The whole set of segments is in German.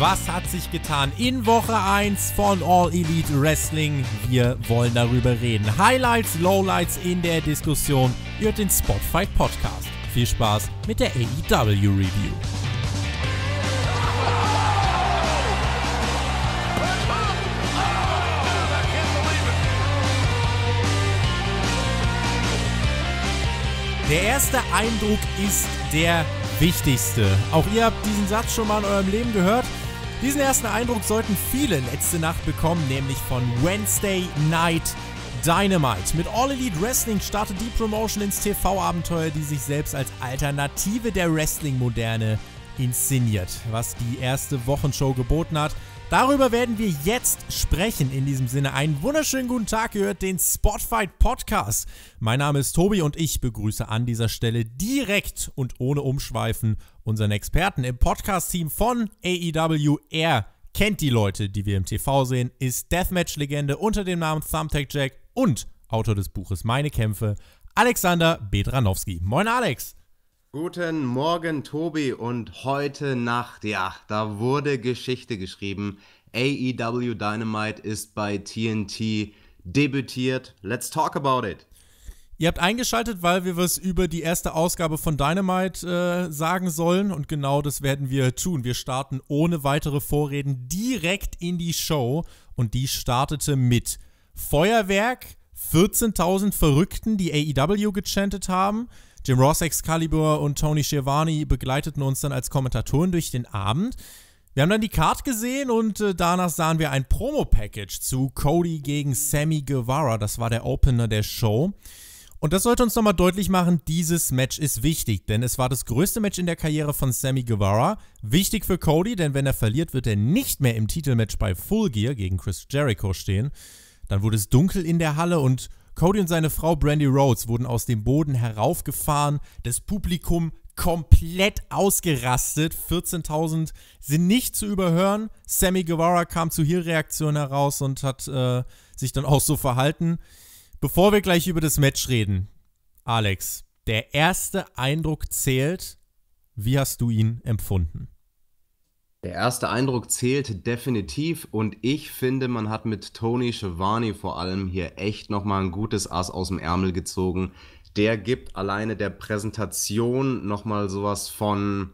Was hat sich getan in Woche 1 von All Elite Wrestling? Wir wollen darüber reden. Highlights, Lowlights in der Diskussion. Ihr hört den Spotfight Podcast. Viel Spaß mit der AEW Review. Der erste Eindruck ist der wichtigste. Auch ihr habt diesen Satz schon mal in eurem Leben gehört. Diesen ersten Eindruck sollten viele letzte Nacht bekommen, nämlich von Wednesday Night Dynamite. Mit All Elite Wrestling startet die Promotion ins TV-Abenteuer, die sich selbst als Alternative der Wrestling-Moderne inszeniert, was die erste Wochenshow geboten hat. Darüber werden wir jetzt sprechen. In diesem Sinne einen wunderschönen guten Tag. gehört den Spotfight Podcast. Mein Name ist Tobi und ich begrüße an dieser Stelle direkt und ohne Umschweifen unseren Experten im Podcast-Team von AEW. Er kennt die Leute, die wir im TV sehen, ist Deathmatch-Legende unter dem Namen Thumbtack Jack und Autor des Buches Meine Kämpfe, Alexander Bedranowski. Moin Alex! Guten Morgen, Tobi, und heute Nacht, ja, da wurde Geschichte geschrieben. AEW Dynamite ist bei TNT debütiert. Let's talk about it! Ihr habt eingeschaltet, weil wir was über die erste Ausgabe von Dynamite äh, sagen sollen und genau das werden wir tun. Wir starten ohne weitere Vorreden direkt in die Show und die startete mit Feuerwerk, 14.000 Verrückten, die AEW gechantet haben. Jim Ross, Excalibur und Tony Schiavone begleiteten uns dann als Kommentatoren durch den Abend. Wir haben dann die Card gesehen und äh, danach sahen wir ein Promo-Package zu Cody gegen Sammy Guevara. Das war der Opener der Show. Und das sollte uns nochmal deutlich machen, dieses Match ist wichtig, denn es war das größte Match in der Karriere von Sammy Guevara. Wichtig für Cody, denn wenn er verliert, wird er nicht mehr im Titelmatch bei Full Gear gegen Chris Jericho stehen. Dann wurde es dunkel in der Halle und Cody und seine Frau Brandy Rhodes wurden aus dem Boden heraufgefahren. Das Publikum komplett ausgerastet. 14.000 sind nicht zu überhören. Sammy Guevara kam zu hier Reaktion heraus und hat äh, sich dann auch so verhalten. Bevor wir gleich über das Match reden, Alex, der erste Eindruck zählt. Wie hast du ihn empfunden? Der erste Eindruck zählt definitiv und ich finde, man hat mit Tony Schiavone vor allem hier echt nochmal ein gutes Ass aus dem Ärmel gezogen. Der gibt alleine der Präsentation nochmal sowas von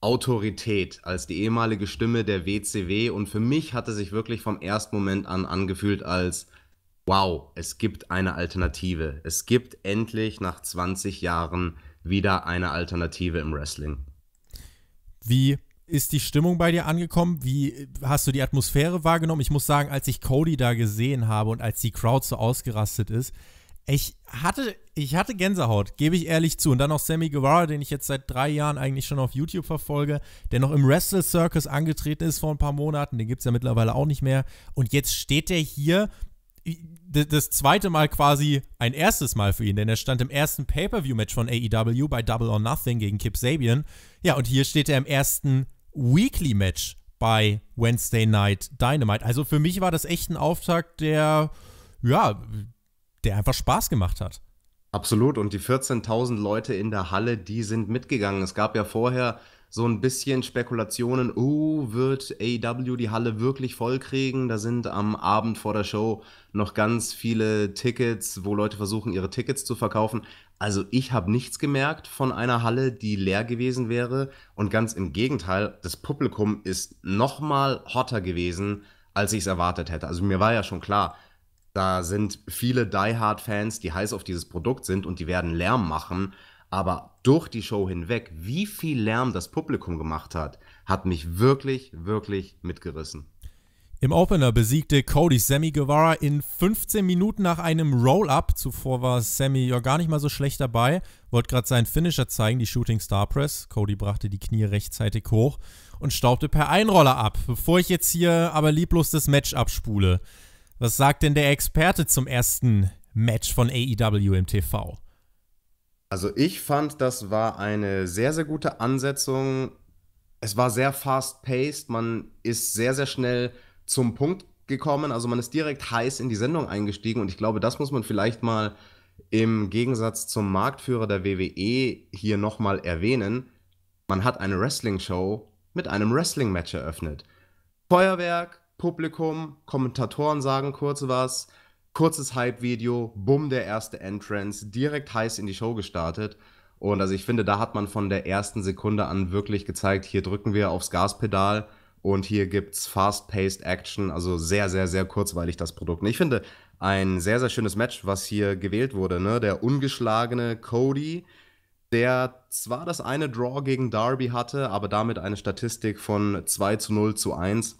Autorität als die ehemalige Stimme der WCW und für mich hat er sich wirklich vom ersten Moment an angefühlt als wow, es gibt eine Alternative. Es gibt endlich nach 20 Jahren wieder eine Alternative im Wrestling. Wie ist die Stimmung bei dir angekommen? Wie hast du die Atmosphäre wahrgenommen? Ich muss sagen, als ich Cody da gesehen habe und als die Crowd so ausgerastet ist, ich hatte, ich hatte Gänsehaut, gebe ich ehrlich zu. Und dann noch Sammy Guevara, den ich jetzt seit drei Jahren eigentlich schon auf YouTube verfolge, der noch im Wrestle Circus angetreten ist vor ein paar Monaten. Den gibt es ja mittlerweile auch nicht mehr. Und jetzt steht der hier das zweite Mal quasi ein erstes Mal für ihn, denn er stand im ersten Pay-Per-View-Match von AEW bei Double or Nothing gegen Kip Sabian. Ja, und hier steht er im ersten Weekly-Match bei Wednesday Night Dynamite. Also für mich war das echt ein Auftakt, der, ja, der einfach Spaß gemacht hat. Absolut. Und die 14.000 Leute in der Halle, die sind mitgegangen. Es gab ja vorher so ein bisschen Spekulationen, oh, wird AEW die Halle wirklich voll kriegen? Da sind am Abend vor der Show noch ganz viele Tickets, wo Leute versuchen, ihre Tickets zu verkaufen. Also ich habe nichts gemerkt von einer Halle, die leer gewesen wäre. Und ganz im Gegenteil, das Publikum ist nochmal hotter gewesen, als ich es erwartet hätte. Also mir war ja schon klar, da sind viele Die-Hard-Fans, die heiß auf dieses Produkt sind und die werden Lärm machen. Aber durch die Show hinweg, wie viel Lärm das Publikum gemacht hat, hat mich wirklich, wirklich mitgerissen. Im Opener besiegte Cody Sammy Guevara in 15 Minuten nach einem Roll-Up. Zuvor war Sammy ja gar nicht mal so schlecht dabei. Wollte gerade seinen Finisher zeigen, die Shooting Star Press. Cody brachte die Knie rechtzeitig hoch und staubte per Einroller ab. Bevor ich jetzt hier aber lieblos das Match abspule, was sagt denn der Experte zum ersten Match von AEW im TV? Also ich fand, das war eine sehr, sehr gute Ansetzung. Es war sehr fast-paced, man ist sehr, sehr schnell zum Punkt gekommen. Also man ist direkt heiß in die Sendung eingestiegen und ich glaube, das muss man vielleicht mal im Gegensatz zum Marktführer der WWE hier nochmal erwähnen. Man hat eine Wrestling-Show mit einem Wrestling-Match eröffnet. Feuerwerk, Publikum, Kommentatoren sagen kurz was kurzes Hype-Video, bumm, der erste Entrance, direkt heiß in die Show gestartet. Und also ich finde, da hat man von der ersten Sekunde an wirklich gezeigt, hier drücken wir aufs Gaspedal und hier gibt's fast-paced Action, also sehr, sehr, sehr kurzweilig das Produkt. Und ich finde, ein sehr, sehr schönes Match, was hier gewählt wurde, ne? Der ungeschlagene Cody, der zwar das eine Draw gegen Darby hatte, aber damit eine Statistik von 2 zu 0 zu 1.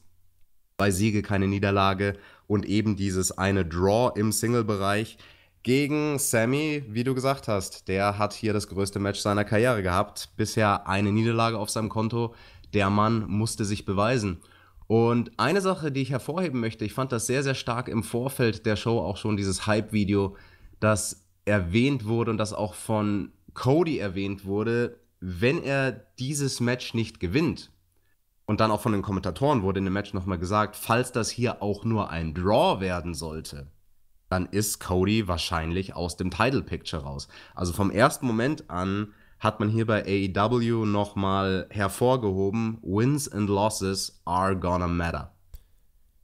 Bei Siege, keine Niederlage und eben dieses eine Draw im Single-Bereich gegen Sammy, wie du gesagt hast. Der hat hier das größte Match seiner Karriere gehabt. Bisher eine Niederlage auf seinem Konto. Der Mann musste sich beweisen. Und eine Sache, die ich hervorheben möchte, ich fand das sehr, sehr stark im Vorfeld der Show auch schon dieses Hype-Video, das erwähnt wurde und das auch von Cody erwähnt wurde, wenn er dieses Match nicht gewinnt, und dann auch von den Kommentatoren wurde in dem Match nochmal gesagt, falls das hier auch nur ein Draw werden sollte, dann ist Cody wahrscheinlich aus dem Title Picture raus. Also vom ersten Moment an hat man hier bei AEW nochmal hervorgehoben, Wins and Losses are gonna matter.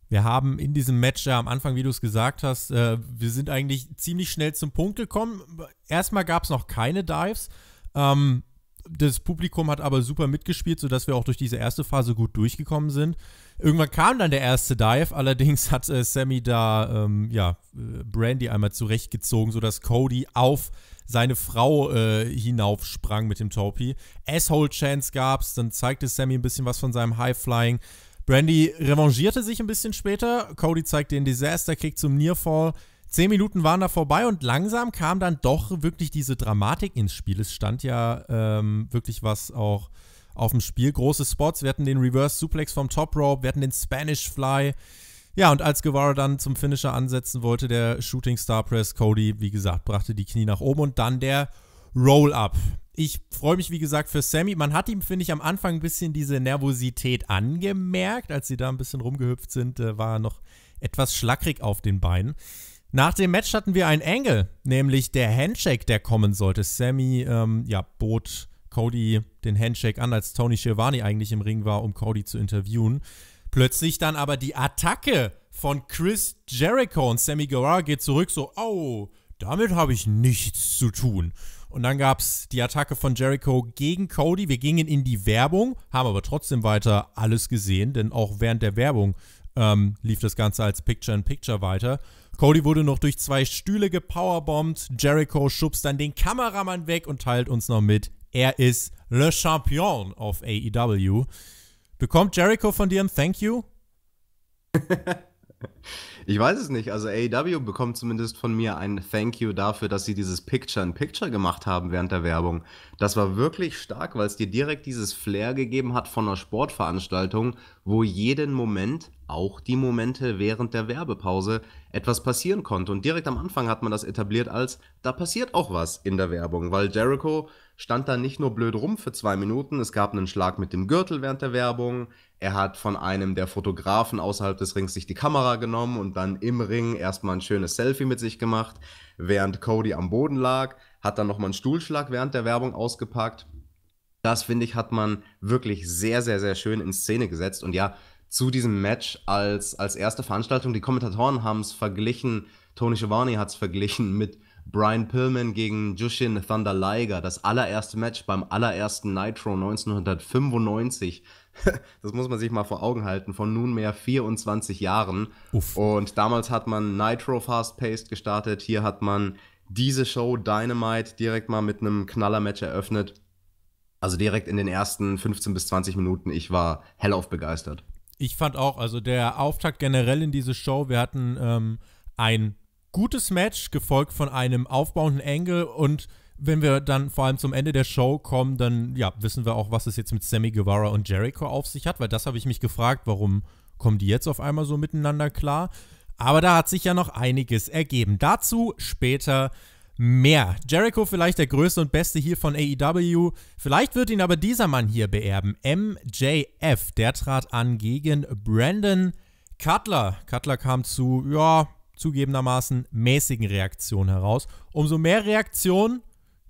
Wir haben in diesem Match ja am Anfang, wie du es gesagt hast, äh, wir sind eigentlich ziemlich schnell zum Punkt gekommen. Erstmal gab es noch keine Dives. Ähm, das Publikum hat aber super mitgespielt, sodass wir auch durch diese erste Phase gut durchgekommen sind. Irgendwann kam dann der erste Dive, allerdings hat äh, Sammy da ähm, ja, äh, Brandy einmal zurechtgezogen, sodass Cody auf seine Frau äh, hinaufsprang mit dem Topi. Asshole Chance gab's, dann zeigte Sammy ein bisschen was von seinem High Flying. Brandy revanchierte sich ein bisschen später. Cody zeigt den Disaster Kick zum Nearfall. Zehn Minuten waren da vorbei und langsam kam dann doch wirklich diese Dramatik ins Spiel. Es stand ja ähm, wirklich was auch auf dem Spiel. Große Spots. Wir hatten den Reverse Suplex vom Top Rope, wir hatten den Spanish Fly. Ja, und als Guevara dann zum Finisher ansetzen wollte, der Shooting Star Press, Cody, wie gesagt, brachte die Knie nach oben und dann der Roll-Up. Ich freue mich, wie gesagt, für Sammy. Man hat ihm, finde ich, am Anfang ein bisschen diese Nervosität angemerkt. Als sie da ein bisschen rumgehüpft sind, äh, war er noch etwas schlackrig auf den Beinen. Nach dem Match hatten wir einen Engel, nämlich der Handshake, der kommen sollte. Sammy ähm, ja, bot Cody den Handshake an, als Tony Schiavone eigentlich im Ring war, um Cody zu interviewen. Plötzlich dann aber die Attacke von Chris Jericho und Sammy Guevara geht zurück, so, oh, damit habe ich nichts zu tun. Und dann gab es die Attacke von Jericho gegen Cody. Wir gingen in die Werbung, haben aber trotzdem weiter alles gesehen, denn auch während der Werbung ähm, lief das Ganze als Picture-in-Picture -Picture weiter. Cody wurde noch durch zwei Stühle gepowerbombt. Jericho schubst dann den Kameramann weg und teilt uns noch mit, er ist Le Champion auf AEW. Bekommt Jericho von dir ein Thank you? Ich weiß es nicht. Also AEW bekommt zumindest von mir ein Thank you dafür, dass sie dieses Picture in Picture gemacht haben während der Werbung. Das war wirklich stark, weil es dir direkt dieses Flair gegeben hat von einer Sportveranstaltung, wo jeden Moment, auch die Momente während der Werbepause, etwas passieren konnte. Und direkt am Anfang hat man das etabliert als, da passiert auch was in der Werbung, weil Jericho stand da nicht nur blöd rum für zwei Minuten, es gab einen Schlag mit dem Gürtel während der Werbung, er hat von einem der Fotografen außerhalb des Rings sich die Kamera genommen und dann im Ring erstmal ein schönes Selfie mit sich gemacht, während Cody am Boden lag, hat dann nochmal einen Stuhlschlag während der Werbung ausgepackt. Das finde ich, hat man wirklich sehr, sehr, sehr schön in Szene gesetzt. Und ja, zu diesem Match als, als erste Veranstaltung, die Kommentatoren haben es verglichen, Tony Schiavone hat es verglichen mit Brian Pillman gegen Jushin Thunder Liger, das allererste Match beim allerersten Nitro 1995. das muss man sich mal vor Augen halten, von nunmehr 24 Jahren. Uff. Und damals hat man Nitro Fast Paced gestartet, hier hat man diese Show Dynamite direkt mal mit einem Knallermatch eröffnet. Also direkt in den ersten 15 bis 20 Minuten, ich war hellauf begeistert. Ich fand auch, also der Auftakt generell in diese Show, wir hatten ähm, ein gutes Match, gefolgt von einem aufbauenden Angle und wenn wir dann vor allem zum Ende der Show kommen, dann ja, wissen wir auch, was es jetzt mit Sammy Guevara und Jericho auf sich hat, weil das habe ich mich gefragt, warum kommen die jetzt auf einmal so miteinander klar? Aber da hat sich ja noch einiges ergeben. Dazu später mehr. Jericho vielleicht der größte und beste hier von AEW. Vielleicht wird ihn aber dieser Mann hier beerben. MJF, der trat an gegen Brandon Cutler. Cutler kam zu, ja, zugegebenermaßen mäßigen Reaktionen heraus. Umso mehr Reaktionen,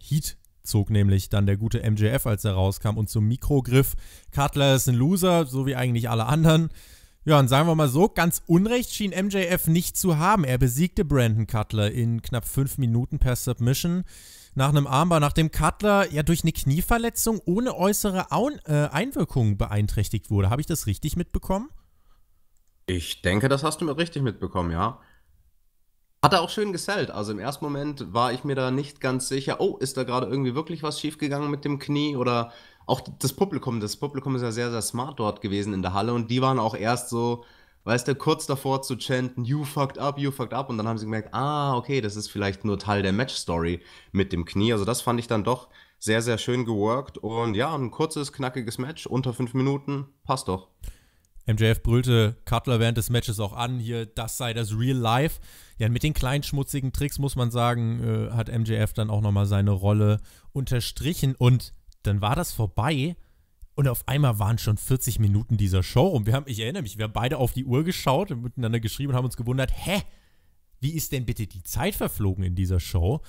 Heat zog nämlich dann der gute MJF, als er rauskam und zum Mikro griff. Cutler ist ein Loser, so wie eigentlich alle anderen. Ja, und sagen wir mal so, ganz Unrecht schien MJF nicht zu haben. Er besiegte Brandon Cutler in knapp fünf Minuten per Submission nach einem Armbar, nachdem Cutler ja durch eine Knieverletzung ohne äußere Aun äh, Einwirkung beeinträchtigt wurde. Habe ich das richtig mitbekommen? Ich denke, das hast du richtig mitbekommen, ja. Hat er auch schön gesellt. Also im ersten Moment war ich mir da nicht ganz sicher, oh, ist da gerade irgendwie wirklich was schiefgegangen mit dem Knie oder auch das Publikum. Das Publikum ist ja sehr, sehr smart dort gewesen in der Halle und die waren auch erst so, weißt du, kurz davor zu chanten, you fucked up, you fucked up. Und dann haben sie gemerkt, ah, okay, das ist vielleicht nur Teil der Match-Story mit dem Knie. Also das fand ich dann doch sehr, sehr schön geworkt. Und ja, ein kurzes, knackiges Match, unter fünf Minuten, passt doch. MJF brüllte Cutler während des Matches auch an, hier, das sei das Real Life. Ja, mit den kleinen schmutzigen Tricks, muss man sagen, äh, hat MJF dann auch nochmal seine Rolle unterstrichen. Und dann war das vorbei. Und auf einmal waren schon 40 Minuten dieser Show rum. Wir haben, ich erinnere mich, wir haben beide auf die Uhr geschaut und miteinander geschrieben und haben uns gewundert, hä? Wie ist denn bitte die Zeit verflogen in dieser Show?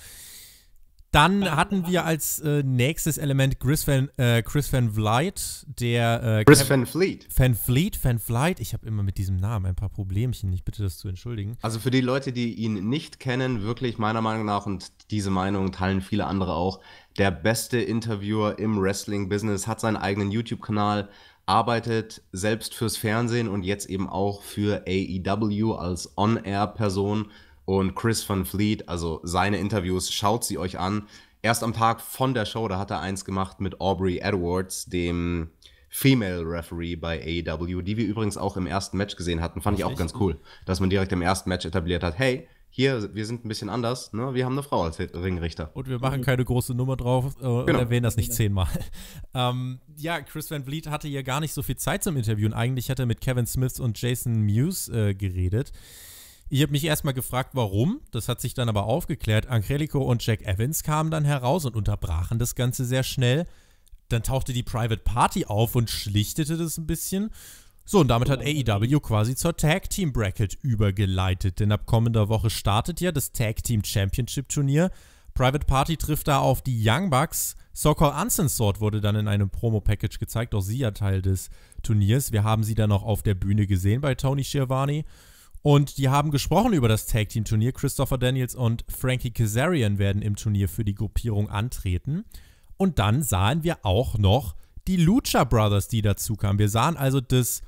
Dann hatten wir als äh, nächstes Element Chris Van, äh, Chris Van Vliet, der. Äh, Chris Van Fleet. Van Fleet, Van Flight. Ich habe immer mit diesem Namen ein paar Problemchen. Ich bitte das zu entschuldigen. Also für die Leute, die ihn nicht kennen, wirklich meiner Meinung nach, und diese Meinung teilen viele andere auch, der beste Interviewer im Wrestling-Business, hat seinen eigenen YouTube-Kanal, arbeitet selbst fürs Fernsehen und jetzt eben auch für AEW als On-Air-Person und Chris Van Fleet, also seine Interviews, schaut sie euch an. Erst am Tag von der Show, da hat er eins gemacht mit Aubrey Edwards, dem Female Referee bei AEW, die wir übrigens auch im ersten Match gesehen hatten. Fand ich auch ganz cool, dass man direkt im ersten Match etabliert hat, hey, hier, wir sind ein bisschen anders, ne? wir haben eine Frau als Ringrichter. Und wir machen keine große Nummer drauf äh, genau. und erwähnen das nicht zehnmal. ähm, ja, Chris Van Vliet hatte ja gar nicht so viel Zeit zum Interviewen. Eigentlich hat er mit Kevin Smith und Jason Muse äh, geredet. Ich habe mich erstmal gefragt, warum. Das hat sich dann aber aufgeklärt. Angelico und Jack Evans kamen dann heraus und unterbrachen das Ganze sehr schnell. Dann tauchte die Private Party auf und schlichtete das ein bisschen. So, und damit hat AEW quasi zur Tag Team Bracket übergeleitet. Denn ab kommender Woche startet ja das Tag Team Championship Turnier. Private Party trifft da auf die Young Bucks. Sokol Unsensort wurde dann in einem Promo-Package gezeigt. Auch sie ja Teil des Turniers. Wir haben sie dann noch auf der Bühne gesehen bei Tony Schiavone. Und die haben gesprochen über das Tag Team Turnier. Christopher Daniels und Frankie Kazarian werden im Turnier für die Gruppierung antreten. Und dann sahen wir auch noch die Lucha Brothers, die dazu kamen. Wir sahen also das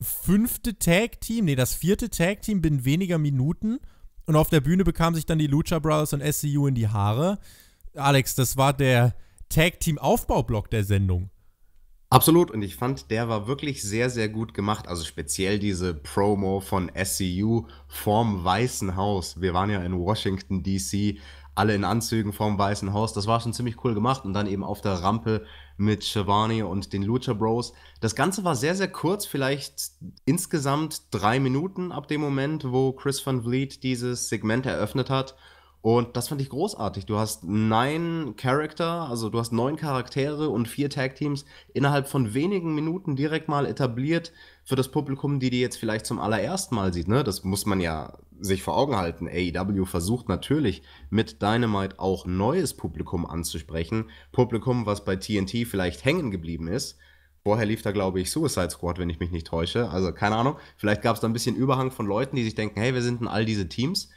fünfte Tag Team, nee, das vierte Tag Team binnen weniger Minuten. Und auf der Bühne bekamen sich dann die Lucha Brothers und SCU in die Haare. Alex, das war der Tag Team Aufbaublock der Sendung. Absolut, und ich fand, der war wirklich sehr, sehr gut gemacht. Also speziell diese Promo von SCU vorm Weißen Haus. Wir waren ja in Washington, DC, alle in Anzügen vorm Weißen Haus. Das war schon ziemlich cool gemacht. Und dann eben auf der Rampe mit Shivani und den Lucha Bros. Das Ganze war sehr, sehr kurz, vielleicht insgesamt drei Minuten ab dem Moment, wo Chris van Vliet dieses Segment eröffnet hat. Und das fand ich großartig. Du hast neun Charakter, also du hast neun Charaktere und vier Tag-Teams innerhalb von wenigen Minuten direkt mal etabliert für das Publikum, die die jetzt vielleicht zum allerersten Mal sieht. Ne? Das muss man ja sich vor Augen halten. AEW versucht natürlich mit Dynamite auch neues Publikum anzusprechen. Publikum, was bei TNT vielleicht hängen geblieben ist. Vorher lief da, glaube ich, Suicide Squad, wenn ich mich nicht täusche. Also keine Ahnung. Vielleicht gab es da ein bisschen Überhang von Leuten, die sich denken, hey, wir sind in all diese Teams?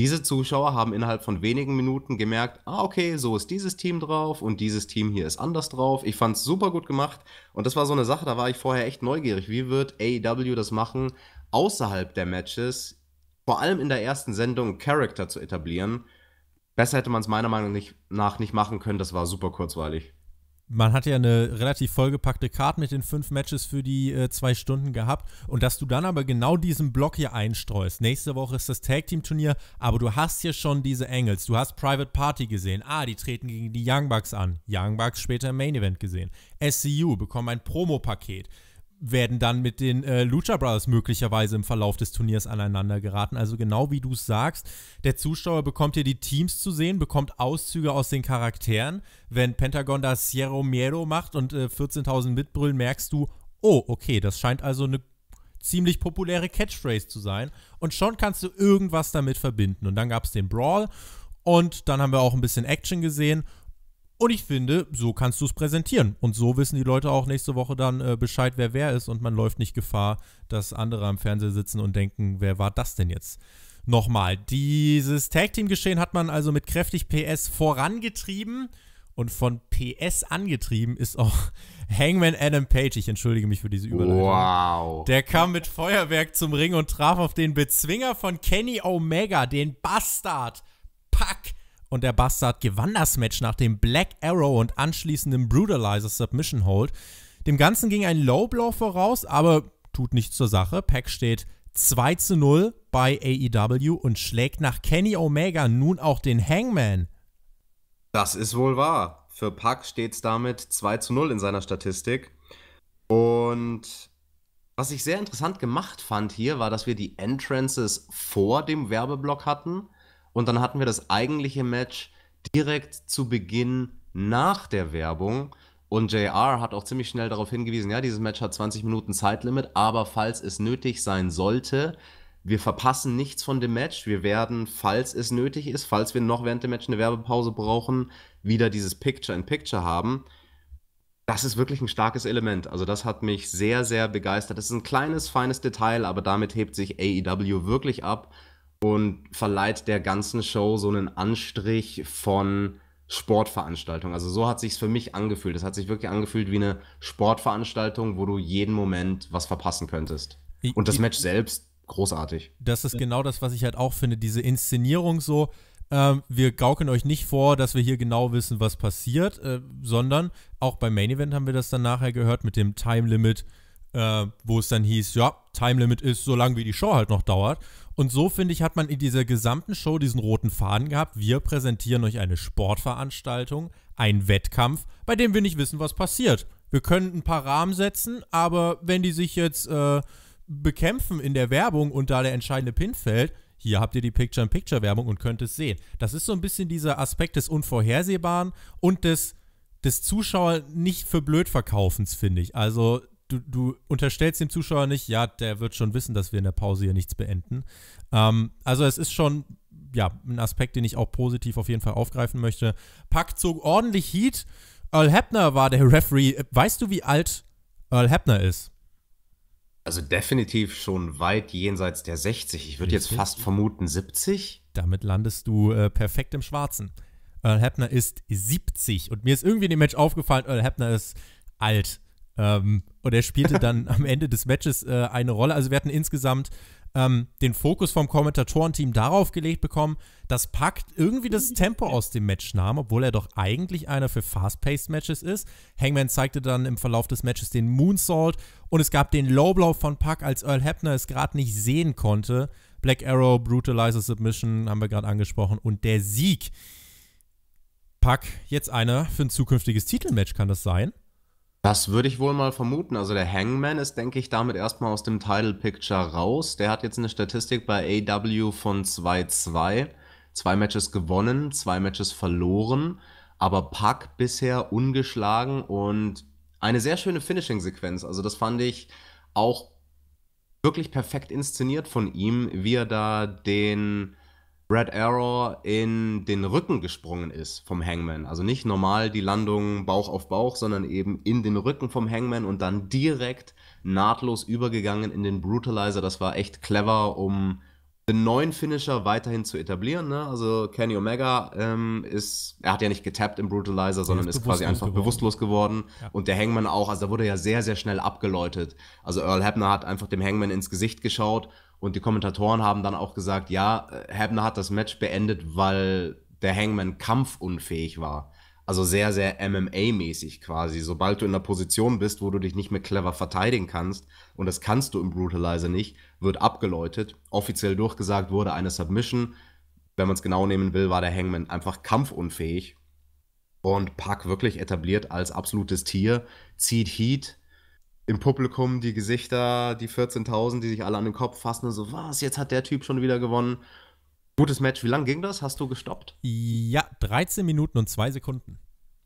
Diese Zuschauer haben innerhalb von wenigen Minuten gemerkt, ah okay, so ist dieses Team drauf und dieses Team hier ist anders drauf. Ich fand es super gut gemacht und das war so eine Sache, da war ich vorher echt neugierig. Wie wird AEW das machen, außerhalb der Matches, vor allem in der ersten Sendung, Charakter zu etablieren? Besser hätte man es meiner Meinung nach nicht machen können, das war super kurzweilig man hat ja eine relativ vollgepackte Card mit den fünf Matches für die äh, zwei Stunden gehabt und dass du dann aber genau diesen Block hier einstreust. Nächste Woche ist das Tag Team Turnier, aber du hast hier schon diese Engels. Du hast Private Party gesehen. Ah, die treten gegen die Young Bucks an. Young Bucks später im Main Event gesehen. SCU bekommen ein Promopaket. paket werden dann mit den äh, Lucha Brothers möglicherweise im Verlauf des Turniers aneinander geraten. Also genau wie du es sagst, der Zuschauer bekommt hier die Teams zu sehen, bekommt Auszüge aus den Charakteren. Wenn Pentagon das Sierra Miedo macht und äh, 14.000 mitbrüllen, merkst du, oh, okay, das scheint also eine ziemlich populäre Catchphrase zu sein. Und schon kannst du irgendwas damit verbinden. Und dann gab es den Brawl und dann haben wir auch ein bisschen Action gesehen. Und ich finde, so kannst du es präsentieren. Und so wissen die Leute auch nächste Woche dann äh, Bescheid, wer wer ist. Und man läuft nicht Gefahr, dass andere am Fernseher sitzen und denken, wer war das denn jetzt? Nochmal, dieses Tag-Team-Geschehen hat man also mit kräftig PS vorangetrieben. Und von PS angetrieben ist auch Hangman Adam Page. Ich entschuldige mich für diese Überleitung. Wow. Der kam mit Feuerwerk zum Ring und traf auf den Bezwinger von Kenny Omega, den Bastard. Pack und der Bastard gewann das Match nach dem Black Arrow und anschließendem Brutalizer Submission Hold. Dem Ganzen ging ein Low Blow voraus, aber tut nichts zur Sache. Pack steht 2 zu 0 bei AEW und schlägt nach Kenny Omega nun auch den Hangman. Das ist wohl wahr. Für Pack steht es damit 2 zu 0 in seiner Statistik. Und was ich sehr interessant gemacht fand hier, war, dass wir die Entrances vor dem Werbeblock hatten und dann hatten wir das eigentliche Match direkt zu Beginn nach der Werbung. Und JR hat auch ziemlich schnell darauf hingewiesen, ja, dieses Match hat 20 Minuten Zeitlimit, aber falls es nötig sein sollte, wir verpassen nichts von dem Match. Wir werden, falls es nötig ist, falls wir noch während dem Match eine Werbepause brauchen, wieder dieses Picture-in-Picture haben. Das ist wirklich ein starkes Element. Also das hat mich sehr, sehr begeistert. Das ist ein kleines, feines Detail, aber damit hebt sich AEW wirklich ab und verleiht der ganzen Show so einen Anstrich von Sportveranstaltung. Also so hat sich's für mich angefühlt. Es hat sich wirklich angefühlt wie eine Sportveranstaltung, wo du jeden Moment was verpassen könntest. Und das Match selbst großartig. Das ist genau das, was ich halt auch finde. Diese Inszenierung so. Ähm, wir gaukeln euch nicht vor, dass wir hier genau wissen, was passiert, äh, sondern auch beim Main Event haben wir das dann nachher gehört mit dem Time Limit, äh, wo es dann hieß, ja, Time Limit ist so lang, wie die Show halt noch dauert. Und so, finde ich, hat man in dieser gesamten Show diesen roten Faden gehabt. Wir präsentieren euch eine Sportveranstaltung, einen Wettkampf, bei dem wir nicht wissen, was passiert. Wir können ein paar Rahmen setzen, aber wenn die sich jetzt äh, bekämpfen in der Werbung und da der entscheidende Pin fällt, hier habt ihr die Picture-in-Picture-Werbung und könnt es sehen. Das ist so ein bisschen dieser Aspekt des Unvorhersehbaren und des des Zuschauer nicht für blöd verkaufens, finde ich. Also du, du unterstellst dem Zuschauer nicht, ja, der wird schon wissen, dass wir in der Pause hier nichts beenden. Ähm, also es ist schon ja, ein Aspekt, den ich auch positiv auf jeden Fall aufgreifen möchte. Pack zog ordentlich Heat. Earl Hebner war der Referee. Weißt du, wie alt Earl Hebner ist? Also definitiv schon weit jenseits der 60. Ich würde jetzt fast vermuten 70. Damit landest du äh, perfekt im Schwarzen. Earl Hebner ist 70. Und mir ist irgendwie in dem Match aufgefallen, Earl Hebner ist alt. Ähm, und er spielte dann am Ende des Matches äh, eine Rolle. Also wir hatten insgesamt ähm, den Fokus vom Kommentatorenteam darauf gelegt bekommen, dass Pakt irgendwie das mhm. Tempo aus dem Match nahm, obwohl er doch eigentlich einer für Fast-Paced-Matches ist. Hangman zeigte dann im Verlauf des Matches den Moonsault und es gab den Lowblow von Pack, als Earl Hepner es gerade nicht sehen konnte. Black Arrow, Brutalizer Submission haben wir gerade angesprochen und der Sieg. Pack, jetzt einer für ein zukünftiges Titelmatch kann das sein? Das würde ich wohl mal vermuten. Also der Hangman ist, denke ich, damit erstmal aus dem Title Picture raus. Der hat jetzt eine Statistik bei AW von 2-2. Zwei Matches gewonnen, zwei Matches verloren, aber Pack bisher ungeschlagen und eine sehr schöne Finishing-Sequenz. Also das fand ich auch wirklich perfekt inszeniert von ihm, wie er da den Brad Arrow in den Rücken gesprungen ist vom Hangman. Also nicht normal die Landung Bauch auf Bauch, sondern eben in den Rücken vom Hangman und dann direkt nahtlos übergegangen in den Brutalizer. Das war echt clever, um den neuen Finisher weiterhin zu etablieren. Ne? Also Kenny Omega ähm, ist, er hat ja nicht getappt im Brutalizer, sondern ist, ist quasi einfach geworden. bewusstlos geworden. Ja. Und der Hangman auch, also da wurde ja sehr, sehr schnell abgeläutet. Also Earl Hebner hat einfach dem Hangman ins Gesicht geschaut und die Kommentatoren haben dann auch gesagt, ja, Hebner äh, hat das Match beendet, weil der Hangman kampfunfähig war. Also sehr, sehr MMA-mäßig quasi. Sobald du in der Position bist, wo du dich nicht mehr clever verteidigen kannst, und das kannst du im Brutalizer nicht, wird abgeläutet. Offiziell durchgesagt wurde eine Submission. Wenn man es genau nehmen will, war der Hangman einfach kampfunfähig. Und Park wirklich etabliert als absolutes Tier, zieht Heat, im Publikum die Gesichter, die 14.000, die sich alle an den Kopf fassen und so, was, jetzt hat der Typ schon wieder gewonnen. Gutes Match. Wie lang ging das? Hast du gestoppt? Ja, 13 Minuten und 2 Sekunden.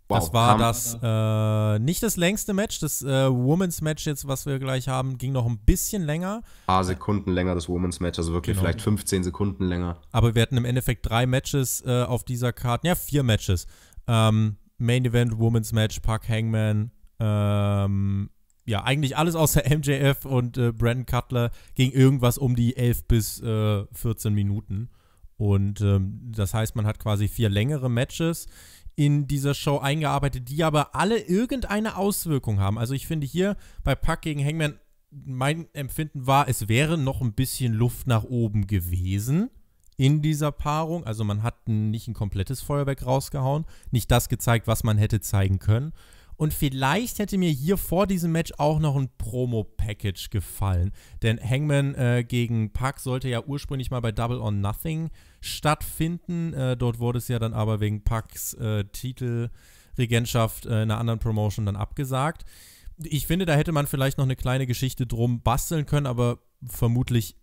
Wow, das war das, äh, nicht das längste Match. Das äh, Women's Match jetzt, was wir gleich haben, ging noch ein bisschen länger. Ein paar Sekunden länger, das Women's Match, also wirklich genau. vielleicht 15 Sekunden länger. Aber wir hatten im Endeffekt drei Matches äh, auf dieser Karte. Ja, vier Matches. Ähm, Main Event, Women's Match, Park Hangman, ähm, ja, eigentlich alles außer MJF und äh, Brandon Cutler ging irgendwas um die 11 bis äh, 14 Minuten. Und ähm, das heißt, man hat quasi vier längere Matches in dieser Show eingearbeitet, die aber alle irgendeine Auswirkung haben. Also ich finde hier bei Pack gegen Hangman, mein Empfinden war, es wäre noch ein bisschen Luft nach oben gewesen in dieser Paarung. Also man hat nicht ein komplettes Feuerwerk rausgehauen, nicht das gezeigt, was man hätte zeigen können. Und vielleicht hätte mir hier vor diesem Match auch noch ein Promo-Package gefallen. Denn Hangman äh, gegen Park sollte ja ursprünglich mal bei Double or Nothing stattfinden. Äh, dort wurde es ja dann aber wegen Parks äh, Titelregentschaft äh, in einer anderen Promotion dann abgesagt. Ich finde, da hätte man vielleicht noch eine kleine Geschichte drum basteln können, aber vermutlich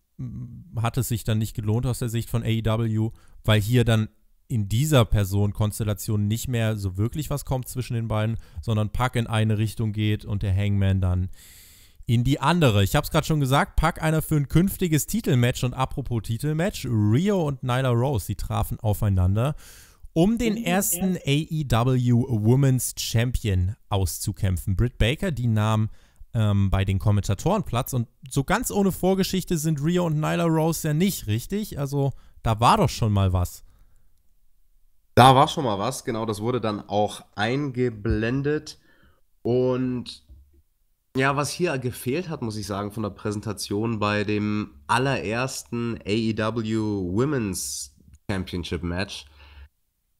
hat es sich dann nicht gelohnt aus der Sicht von AEW, weil hier dann in dieser Person-Konstellation nicht mehr so wirklich was kommt zwischen den beiden, sondern Pack in eine Richtung geht und der Hangman dann in die andere. Ich habe es gerade schon gesagt, Pack einer für ein künftiges Titelmatch und apropos Titelmatch, Rio und Nyla Rose, die trafen aufeinander, um den ersten AEW Women's Champion auszukämpfen. Britt Baker, die nahm ähm, bei den Kommentatoren Platz und so ganz ohne Vorgeschichte sind Rio und Nyla Rose ja nicht, richtig? Also da war doch schon mal was. Da war schon mal was, genau, das wurde dann auch eingeblendet. Und ja, was hier gefehlt hat, muss ich sagen, von der Präsentation bei dem allerersten AEW Women's Championship Match.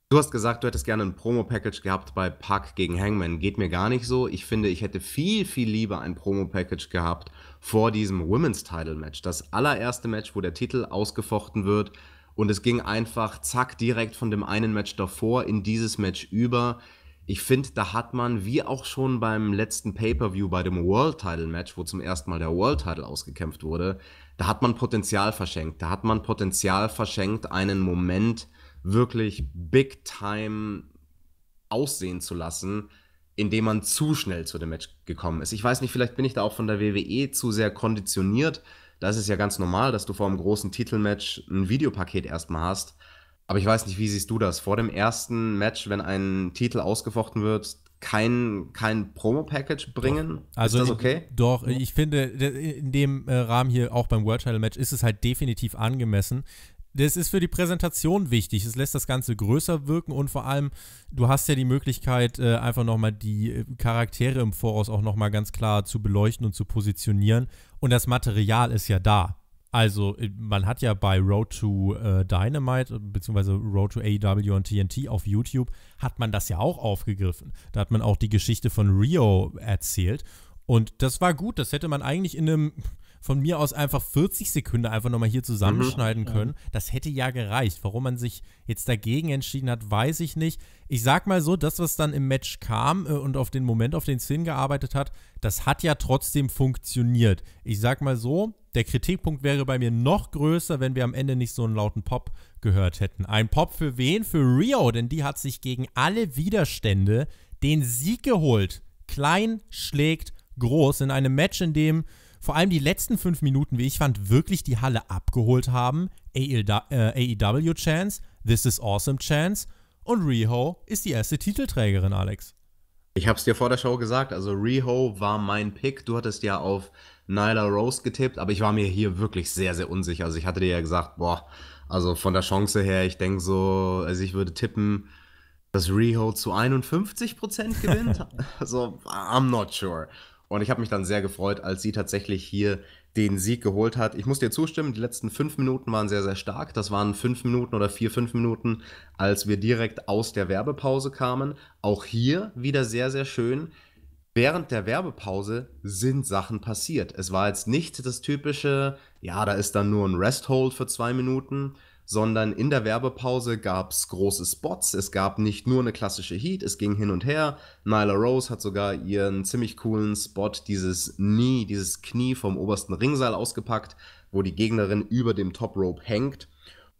Du hast gesagt, du hättest gerne ein Promo-Package gehabt bei Puck gegen Hangman. Geht mir gar nicht so. Ich finde, ich hätte viel, viel lieber ein Promo-Package gehabt vor diesem Women's Title Match. Das allererste Match, wo der Titel ausgefochten wird und es ging einfach zack direkt von dem einen Match davor in dieses Match über. Ich finde, da hat man, wie auch schon beim letzten Pay-Per-View bei dem World Title Match, wo zum ersten Mal der World Title ausgekämpft wurde, da hat man Potenzial verschenkt. Da hat man Potenzial verschenkt, einen Moment wirklich big time aussehen zu lassen, indem man zu schnell zu dem Match gekommen ist. Ich weiß nicht, vielleicht bin ich da auch von der WWE zu sehr konditioniert, da ist es ja ganz normal, dass du vor einem großen Titelmatch ein Videopaket erstmal hast. Aber ich weiß nicht, wie siehst du das? Vor dem ersten Match, wenn ein Titel ausgefochten wird, kein, kein Promo-Package bringen? Also ist das okay? doch, ich finde, in dem äh, Rahmen hier, auch beim World Title Match, ist es halt definitiv angemessen. Das ist für die Präsentation wichtig. Es lässt das Ganze größer wirken und vor allem, du hast ja die Möglichkeit, äh, einfach nochmal die äh, Charaktere im Voraus auch nochmal ganz klar zu beleuchten und zu positionieren und das Material ist ja da. Also äh, man hat ja bei Road to äh, Dynamite bzw. Road to AEW und TNT auf YouTube hat man das ja auch aufgegriffen. Da hat man auch die Geschichte von Rio erzählt und das war gut. Das hätte man eigentlich in einem von mir aus einfach 40 Sekunden einfach nochmal hier zusammenschneiden mhm. können. Das hätte ja gereicht. Warum man sich jetzt dagegen entschieden hat, weiß ich nicht. Ich sag mal so, das, was dann im Match kam äh, und auf den Moment, auf den Sinn gearbeitet hat, das hat ja trotzdem funktioniert. Ich sag mal so, der Kritikpunkt wäre bei mir noch größer, wenn wir am Ende nicht so einen lauten Pop gehört hätten. Ein Pop für wen? Für Rio, denn die hat sich gegen alle Widerstände den Sieg geholt. Klein schlägt groß in einem Match, in dem vor allem die letzten fünf Minuten, wie ich fand, wirklich die Halle abgeholt haben. AEW äh, e Chance, This is Awesome Chance und Riho ist die erste Titelträgerin, Alex. Ich habe es dir vor der Show gesagt, also Riho war mein Pick. Du hattest ja auf Nyla Rose getippt, aber ich war mir hier wirklich sehr, sehr unsicher. Also ich hatte dir ja gesagt, boah, also von der Chance her, ich denke so, also ich würde tippen, dass Riho zu 51% gewinnt. also I'm not sure. Und ich habe mich dann sehr gefreut, als sie tatsächlich hier den Sieg geholt hat. Ich muss dir zustimmen, die letzten fünf Minuten waren sehr, sehr stark. Das waren fünf Minuten oder vier, fünf Minuten, als wir direkt aus der Werbepause kamen. Auch hier wieder sehr, sehr schön. Während der Werbepause sind Sachen passiert. Es war jetzt nicht das typische, ja, da ist dann nur ein rest Resthold für zwei Minuten, sondern in der Werbepause gab es große Spots. Es gab nicht nur eine klassische Heat, es ging hin und her. Nyla Rose hat sogar ihren ziemlich coolen Spot, dieses Knie, dieses Knie vom obersten Ringseil ausgepackt, wo die Gegnerin über dem Top Rope hängt.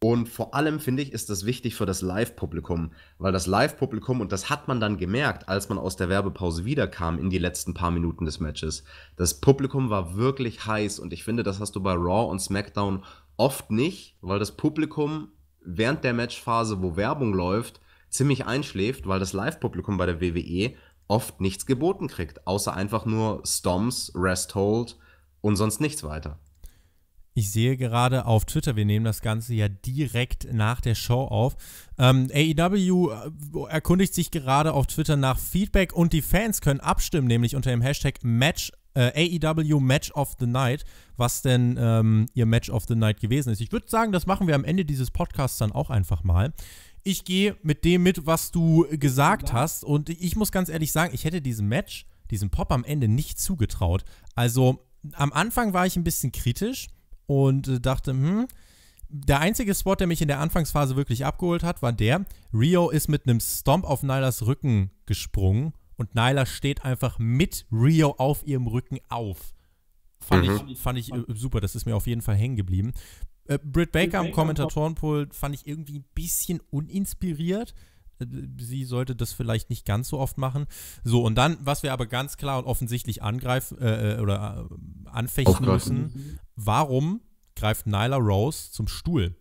Und vor allem finde ich, ist das wichtig für das Live-Publikum, weil das Live-Publikum, und das hat man dann gemerkt, als man aus der Werbepause wiederkam in die letzten paar Minuten des Matches, das Publikum war wirklich heiß und ich finde, das hast du bei Raw und SmackDown Oft nicht, weil das Publikum während der Matchphase, wo Werbung läuft, ziemlich einschläft, weil das Live-Publikum bei der WWE oft nichts geboten kriegt, außer einfach nur Stomps, Rest Hold und sonst nichts weiter. Ich sehe gerade auf Twitter, wir nehmen das Ganze ja direkt nach der Show auf. Ähm, AEW äh, erkundigt sich gerade auf Twitter nach Feedback und die Fans können abstimmen, nämlich unter dem Hashtag Match äh, AEW Match of the Night, was denn ähm, ihr Match of the Night gewesen ist. Ich würde sagen, das machen wir am Ende dieses Podcasts dann auch einfach mal. Ich gehe mit dem mit, was du gesagt hast. Und ich muss ganz ehrlich sagen, ich hätte diesem Match, diesem Pop am Ende nicht zugetraut. Also am Anfang war ich ein bisschen kritisch und äh, dachte, hm, der einzige Spot, der mich in der Anfangsphase wirklich abgeholt hat, war der. Rio ist mit einem Stomp auf Nylas Rücken gesprungen und Nyla steht einfach mit Rio auf ihrem Rücken auf. Fand, mhm. ich, fand ich äh, super, das ist mir auf jeden Fall hängen geblieben. Äh, Britt Baker am Kommentatorenpult fand ich irgendwie ein bisschen uninspiriert. Äh, sie sollte das vielleicht nicht ganz so oft machen. So, und dann, was wir aber ganz klar und offensichtlich angreifen äh, äh, oder äh, anfechten müssen, warum greift Nyla Rose zum Stuhl?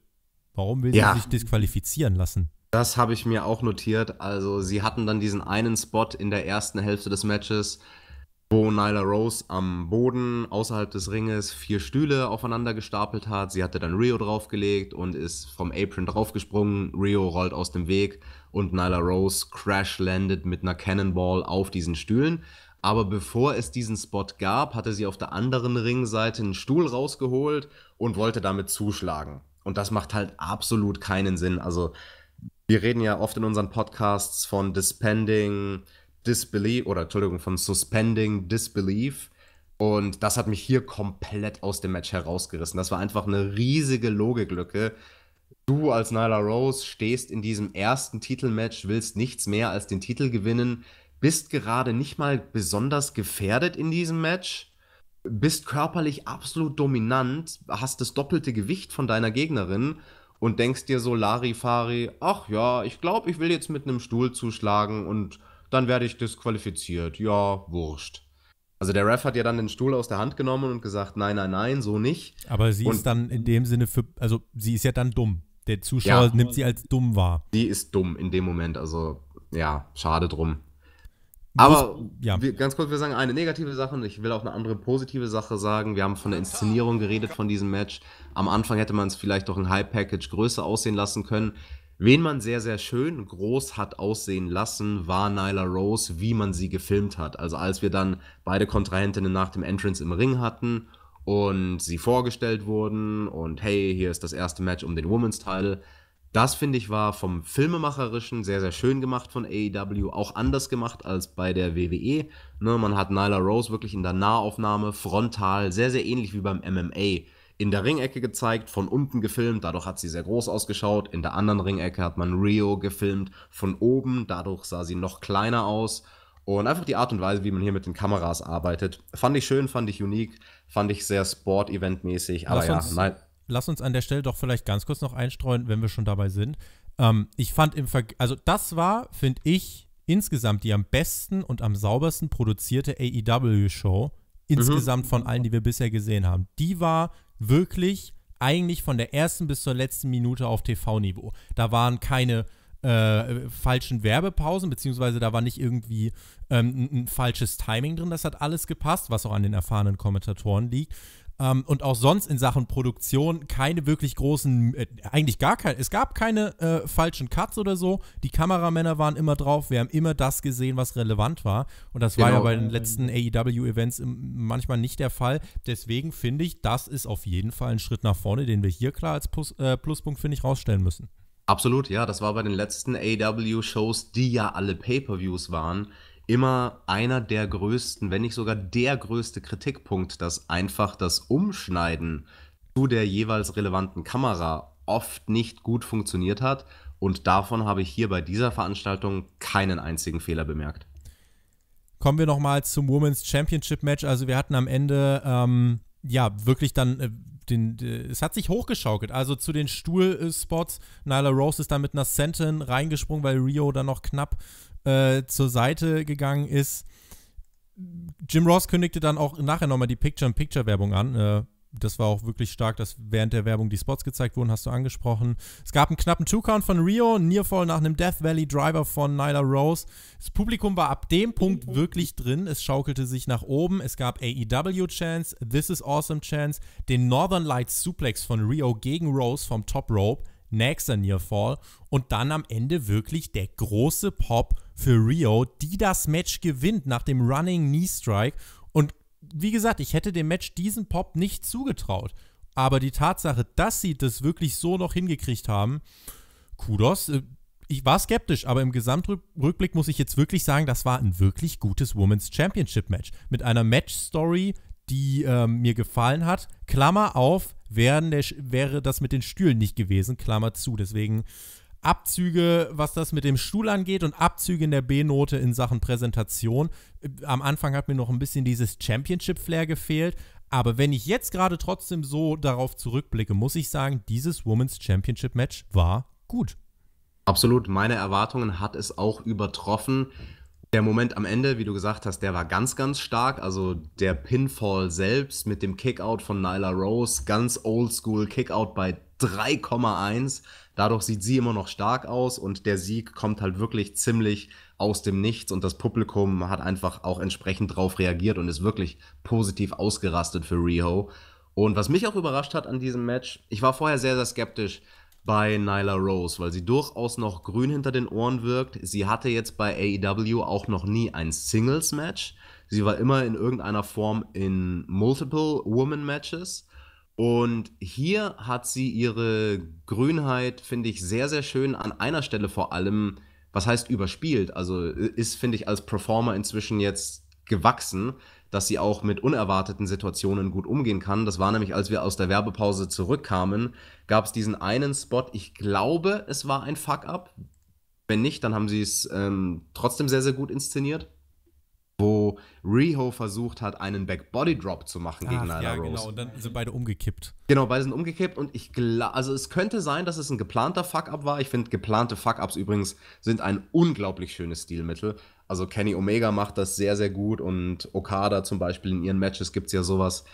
Warum will sie sich disqualifizieren lassen? Das habe ich mir auch notiert. Also, sie hatten dann diesen einen Spot in der ersten Hälfte des Matches, wo Nyla Rose am Boden außerhalb des Ringes vier Stühle aufeinander gestapelt hat. Sie hatte dann Rio draufgelegt und ist vom Apron draufgesprungen. Rio rollt aus dem Weg und Nyla Rose crash landet mit einer Cannonball auf diesen Stühlen. Aber bevor es diesen Spot gab, hatte sie auf der anderen Ringseite einen Stuhl rausgeholt und wollte damit zuschlagen. Und das macht halt absolut keinen Sinn. Also, wir reden ja oft in unseren Podcasts von Dispending Disbelief oder Entschuldigung, von Suspending Disbelief. Und das hat mich hier komplett aus dem Match herausgerissen. Das war einfach eine riesige Logiklücke. Du als Nyla Rose stehst in diesem ersten Titelmatch, willst nichts mehr als den Titel gewinnen, bist gerade nicht mal besonders gefährdet in diesem Match, bist körperlich absolut dominant, hast das doppelte Gewicht von deiner Gegnerin und denkst dir so Larifari, ach ja, ich glaube, ich will jetzt mit einem Stuhl zuschlagen und dann werde ich disqualifiziert. Ja, wurscht. Also der Ref hat ja dann den Stuhl aus der Hand genommen und gesagt, nein, nein, nein, so nicht. Aber sie und ist dann in dem Sinne für, also sie ist ja dann dumm. Der Zuschauer ja, nimmt sie als dumm wahr. Sie ist dumm in dem Moment, also ja, schade drum. Aber ja. wir, ganz kurz, wir sagen eine negative Sache und ich will auch eine andere positive Sache sagen. Wir haben von der Inszenierung geredet von diesem Match. Am Anfang hätte man es vielleicht doch ein High Package größer aussehen lassen können. Wen man sehr, sehr schön groß hat aussehen lassen, war Nyla Rose, wie man sie gefilmt hat. Also als wir dann beide Kontrahentinnen nach dem Entrance im Ring hatten und sie vorgestellt wurden und hey, hier ist das erste Match um den Women's Title, das finde ich war vom Filmemacherischen sehr, sehr schön gemacht von AEW, auch anders gemacht als bei der WWE. Ne, man hat Nyla Rose wirklich in der Nahaufnahme frontal, sehr, sehr ähnlich wie beim MMA, in der Ringecke gezeigt, von unten gefilmt, dadurch hat sie sehr groß ausgeschaut. In der anderen Ringecke hat man Rio gefilmt, von oben, dadurch sah sie noch kleiner aus. Und einfach die Art und Weise, wie man hier mit den Kameras arbeitet, fand ich schön, fand ich unique, fand ich sehr sport event mäßig Aber ja, nein lass uns an der Stelle doch vielleicht ganz kurz noch einstreuen, wenn wir schon dabei sind. Ähm, ich fand im Ver also das war, finde ich, insgesamt die am besten und am saubersten produzierte AEW-Show mhm. insgesamt mhm. von allen, die wir bisher gesehen haben. Die war wirklich eigentlich von der ersten bis zur letzten Minute auf TV-Niveau. Da waren keine äh, falschen Werbepausen, beziehungsweise da war nicht irgendwie ähm, ein, ein falsches Timing drin. Das hat alles gepasst, was auch an den erfahrenen Kommentatoren liegt ähm, und auch sonst in Sachen Produktion keine wirklich großen, äh, eigentlich gar keine, es gab keine äh, falschen Cuts oder so. Die Kameramänner waren immer drauf, wir haben immer das gesehen, was relevant war. Und das genau. war ja genau. bei den letzten AEW-Events manchmal nicht der Fall. Deswegen finde ich, das ist auf jeden Fall ein Schritt nach vorne, den wir hier klar als Plus, äh, Pluspunkt, finde ich, rausstellen müssen. Absolut, ja. Das war bei den letzten aew shows die ja alle Pay-per-Views waren, immer einer der größten, wenn nicht sogar der größte Kritikpunkt, dass einfach das Umschneiden zu der jeweils relevanten Kamera oft nicht gut funktioniert hat. Und davon habe ich hier bei dieser Veranstaltung keinen einzigen Fehler bemerkt. Kommen wir nochmal zum Women's Championship Match. Also wir hatten am Ende ähm, ja wirklich dann äh, den, äh, es hat sich hochgeschaukelt. Also zu den Stuhlspots. Nyla Rose ist da mit einer Sentin reingesprungen, weil Rio dann noch knapp äh, zur Seite gegangen ist. Jim Ross kündigte dann auch nachher nochmal die Picture-in-Picture-Werbung an. Äh, das war auch wirklich stark, dass während der Werbung die Spots gezeigt wurden, hast du angesprochen. Es gab einen knappen Two-Count von Rio, Nearfall nach einem Death Valley Driver von Nyla Rose. Das Publikum war ab dem Punkt mhm. wirklich drin. Es schaukelte sich nach oben. Es gab AEW Chance, This is Awesome Chance, den Northern Lights Suplex von Rio gegen Rose vom Top Rope. Next a und dann am Ende wirklich der große Pop für Rio, die das Match gewinnt nach dem Running Knee Strike. Und wie gesagt, ich hätte dem Match diesen Pop nicht zugetraut. Aber die Tatsache, dass sie das wirklich so noch hingekriegt haben, Kudos. Äh, ich war skeptisch, aber im Gesamtrückblick muss ich jetzt wirklich sagen, das war ein wirklich gutes Women's Championship Match. Mit einer Match-Story, die äh, mir gefallen hat. Klammer auf, wären der, wäre das mit den Stühlen nicht gewesen, Klammer zu. Deswegen Abzüge, was das mit dem Stuhl angeht und Abzüge in der B-Note in Sachen Präsentation. Äh, am Anfang hat mir noch ein bisschen dieses Championship-Flair gefehlt, aber wenn ich jetzt gerade trotzdem so darauf zurückblicke, muss ich sagen, dieses Women's Championship-Match war gut. Absolut, meine Erwartungen hat es auch übertroffen. Der Moment am Ende, wie du gesagt hast, der war ganz, ganz stark. Also der Pinfall selbst mit dem Kickout von Nyla Rose, ganz oldschool Kickout bei 3,1. Dadurch sieht sie immer noch stark aus und der Sieg kommt halt wirklich ziemlich aus dem Nichts und das Publikum hat einfach auch entsprechend drauf reagiert und ist wirklich positiv ausgerastet für Riho. Und was mich auch überrascht hat an diesem Match, ich war vorher sehr, sehr skeptisch, bei Nyla Rose, weil sie durchaus noch grün hinter den Ohren wirkt. Sie hatte jetzt bei AEW auch noch nie ein Singles-Match. Sie war immer in irgendeiner Form in Multiple Woman Matches. Und hier hat sie ihre Grünheit, finde ich, sehr, sehr schön an einer Stelle vor allem, was heißt überspielt, also ist, finde ich, als Performer inzwischen jetzt gewachsen dass sie auch mit unerwarteten Situationen gut umgehen kann. Das war nämlich, als wir aus der Werbepause zurückkamen, gab es diesen einen Spot. Ich glaube, es war ein Fuck-up. Wenn nicht, dann haben sie es ähm, trotzdem sehr, sehr gut inszeniert wo Riho versucht hat, einen Back-Body-Drop zu machen Ach, gegen Nyla ja, Rose. genau. Und dann sind beide umgekippt. Genau, beide sind umgekippt und ich glaube, also es könnte sein, dass es ein geplanter Fuck-Up war. Ich finde, geplante Fuck-Ups übrigens sind ein unglaublich schönes Stilmittel. Also Kenny Omega macht das sehr, sehr gut und Okada zum Beispiel in ihren Matches gibt es ja sowas.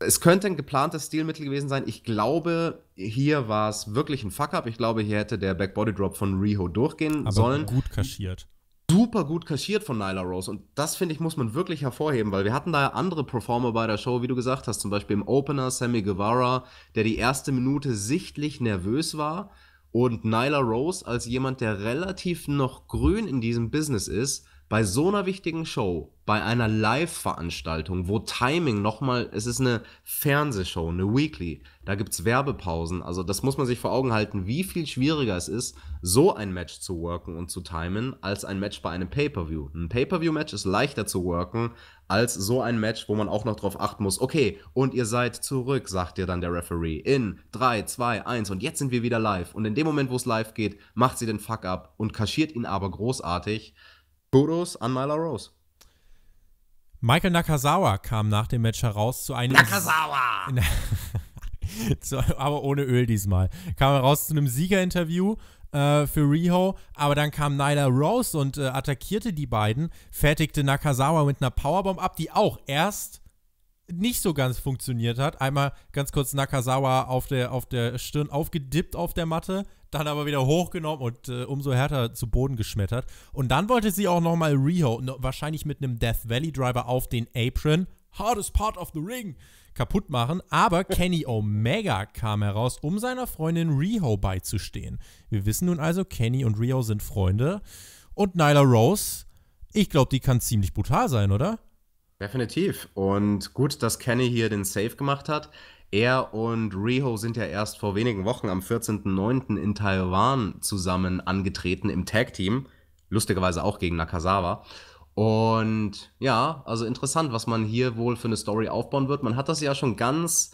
Es könnte ein geplantes Stilmittel gewesen sein. Ich glaube, hier war es wirklich ein Fuck-up. Ich glaube, hier hätte der Backbody-Drop von Riho durchgehen Aber sollen. Gut kaschiert super gut kaschiert von Nyla Rose. Und das, finde ich, muss man wirklich hervorheben, weil wir hatten da ja andere Performer bei der Show, wie du gesagt hast, zum Beispiel im Opener Sammy Guevara, der die erste Minute sichtlich nervös war, und Nyla Rose als jemand, der relativ noch grün in diesem Business ist, bei so einer wichtigen Show, bei einer Live-Veranstaltung, wo Timing nochmal, es ist eine Fernsehshow, eine Weekly, da gibt es Werbepausen. Also das muss man sich vor Augen halten, wie viel schwieriger es ist, so ein Match zu worken und zu timen, als ein Match bei einem Pay-Per-View. Ein Pay-Per-View-Match ist leichter zu worken, als so ein Match, wo man auch noch drauf achten muss, okay, und ihr seid zurück, sagt dir dann der Referee. In 3, 2, 1 und jetzt sind wir wieder live. Und in dem Moment, wo es live geht, macht sie den Fuck up und kaschiert ihn aber großartig. Kudos an Myla Rose. Michael Nakazawa kam nach dem Match heraus zu einem. Nakazawa! aber ohne Öl diesmal. Kam raus zu einem Siegerinterview äh, für Riho, aber dann kam Nyla Rose und äh, attackierte die beiden, fertigte Nakazawa mit einer Powerbomb ab, die auch erst nicht so ganz funktioniert hat. Einmal ganz kurz Nakazawa auf der, auf der Stirn aufgedippt auf der Matte, dann aber wieder hochgenommen und äh, umso härter zu Boden geschmettert. Und dann wollte sie auch nochmal Riho, wahrscheinlich mit einem Death Valley Driver auf den Apron. Hardest part of the ring kaputt machen. Aber Kenny Omega kam heraus, um seiner Freundin Riho beizustehen. Wir wissen nun also, Kenny und Riho sind Freunde. Und Nyla Rose, ich glaube, die kann ziemlich brutal sein, oder? Definitiv. Und gut, dass Kenny hier den Save gemacht hat. Er und Riho sind ja erst vor wenigen Wochen am 14.09. in Taiwan zusammen angetreten im Tag Team. Lustigerweise auch gegen Nakazawa. Und ja, also interessant, was man hier wohl für eine Story aufbauen wird. Man hat das ja schon ganz,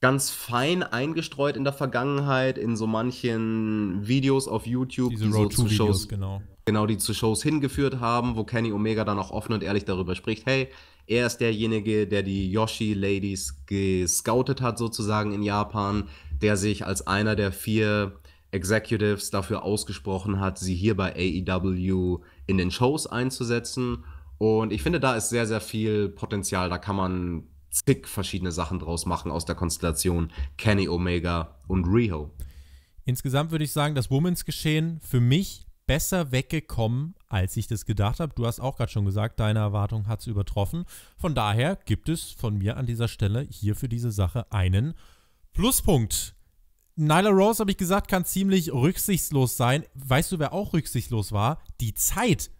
ganz fein eingestreut in der Vergangenheit in so manchen Videos auf YouTube, Diese die so zu Shows, genau. genau, die zu Shows hingeführt haben, wo Kenny Omega dann auch offen und ehrlich darüber spricht, hey, er ist derjenige, der die Yoshi-Ladies gescoutet hat, sozusagen in Japan, der sich als einer der vier Executives dafür ausgesprochen hat, sie hier bei AEW in den Shows einzusetzen. Und ich finde, da ist sehr, sehr viel Potenzial. Da kann man zig verschiedene Sachen draus machen aus der Konstellation Kenny Omega und Riho. Insgesamt würde ich sagen, das Women's Geschehen für mich besser weggekommen, als ich das gedacht habe. Du hast auch gerade schon gesagt, deine Erwartung hat es übertroffen. Von daher gibt es von mir an dieser Stelle hier für diese Sache einen Pluspunkt. Nyla Rose, habe ich gesagt, kann ziemlich rücksichtslos sein. Weißt du, wer auch rücksichtslos war? Die Zeit.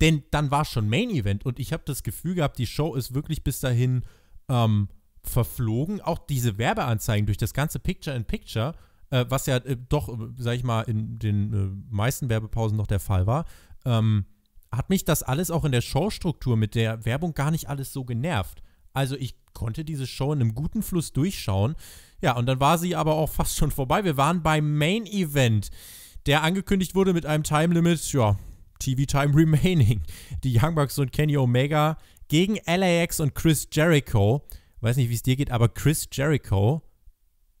Denn dann war schon Main Event und ich habe das Gefühl gehabt, die Show ist wirklich bis dahin ähm, verflogen. Auch diese Werbeanzeigen durch das ganze Picture in Picture, äh, was ja äh, doch, äh, sag ich mal, in den äh, meisten Werbepausen noch der Fall war, ähm, hat mich das alles auch in der Showstruktur mit der Werbung gar nicht alles so genervt. Also ich konnte diese Show in einem guten Fluss durchschauen. Ja, und dann war sie aber auch fast schon vorbei. Wir waren beim Main Event, der angekündigt wurde mit einem Time Limit, ja, TV Time Remaining. Die Young Bucks und Kenny Omega gegen LAX und Chris Jericho. Weiß nicht, wie es dir geht, aber Chris Jericho,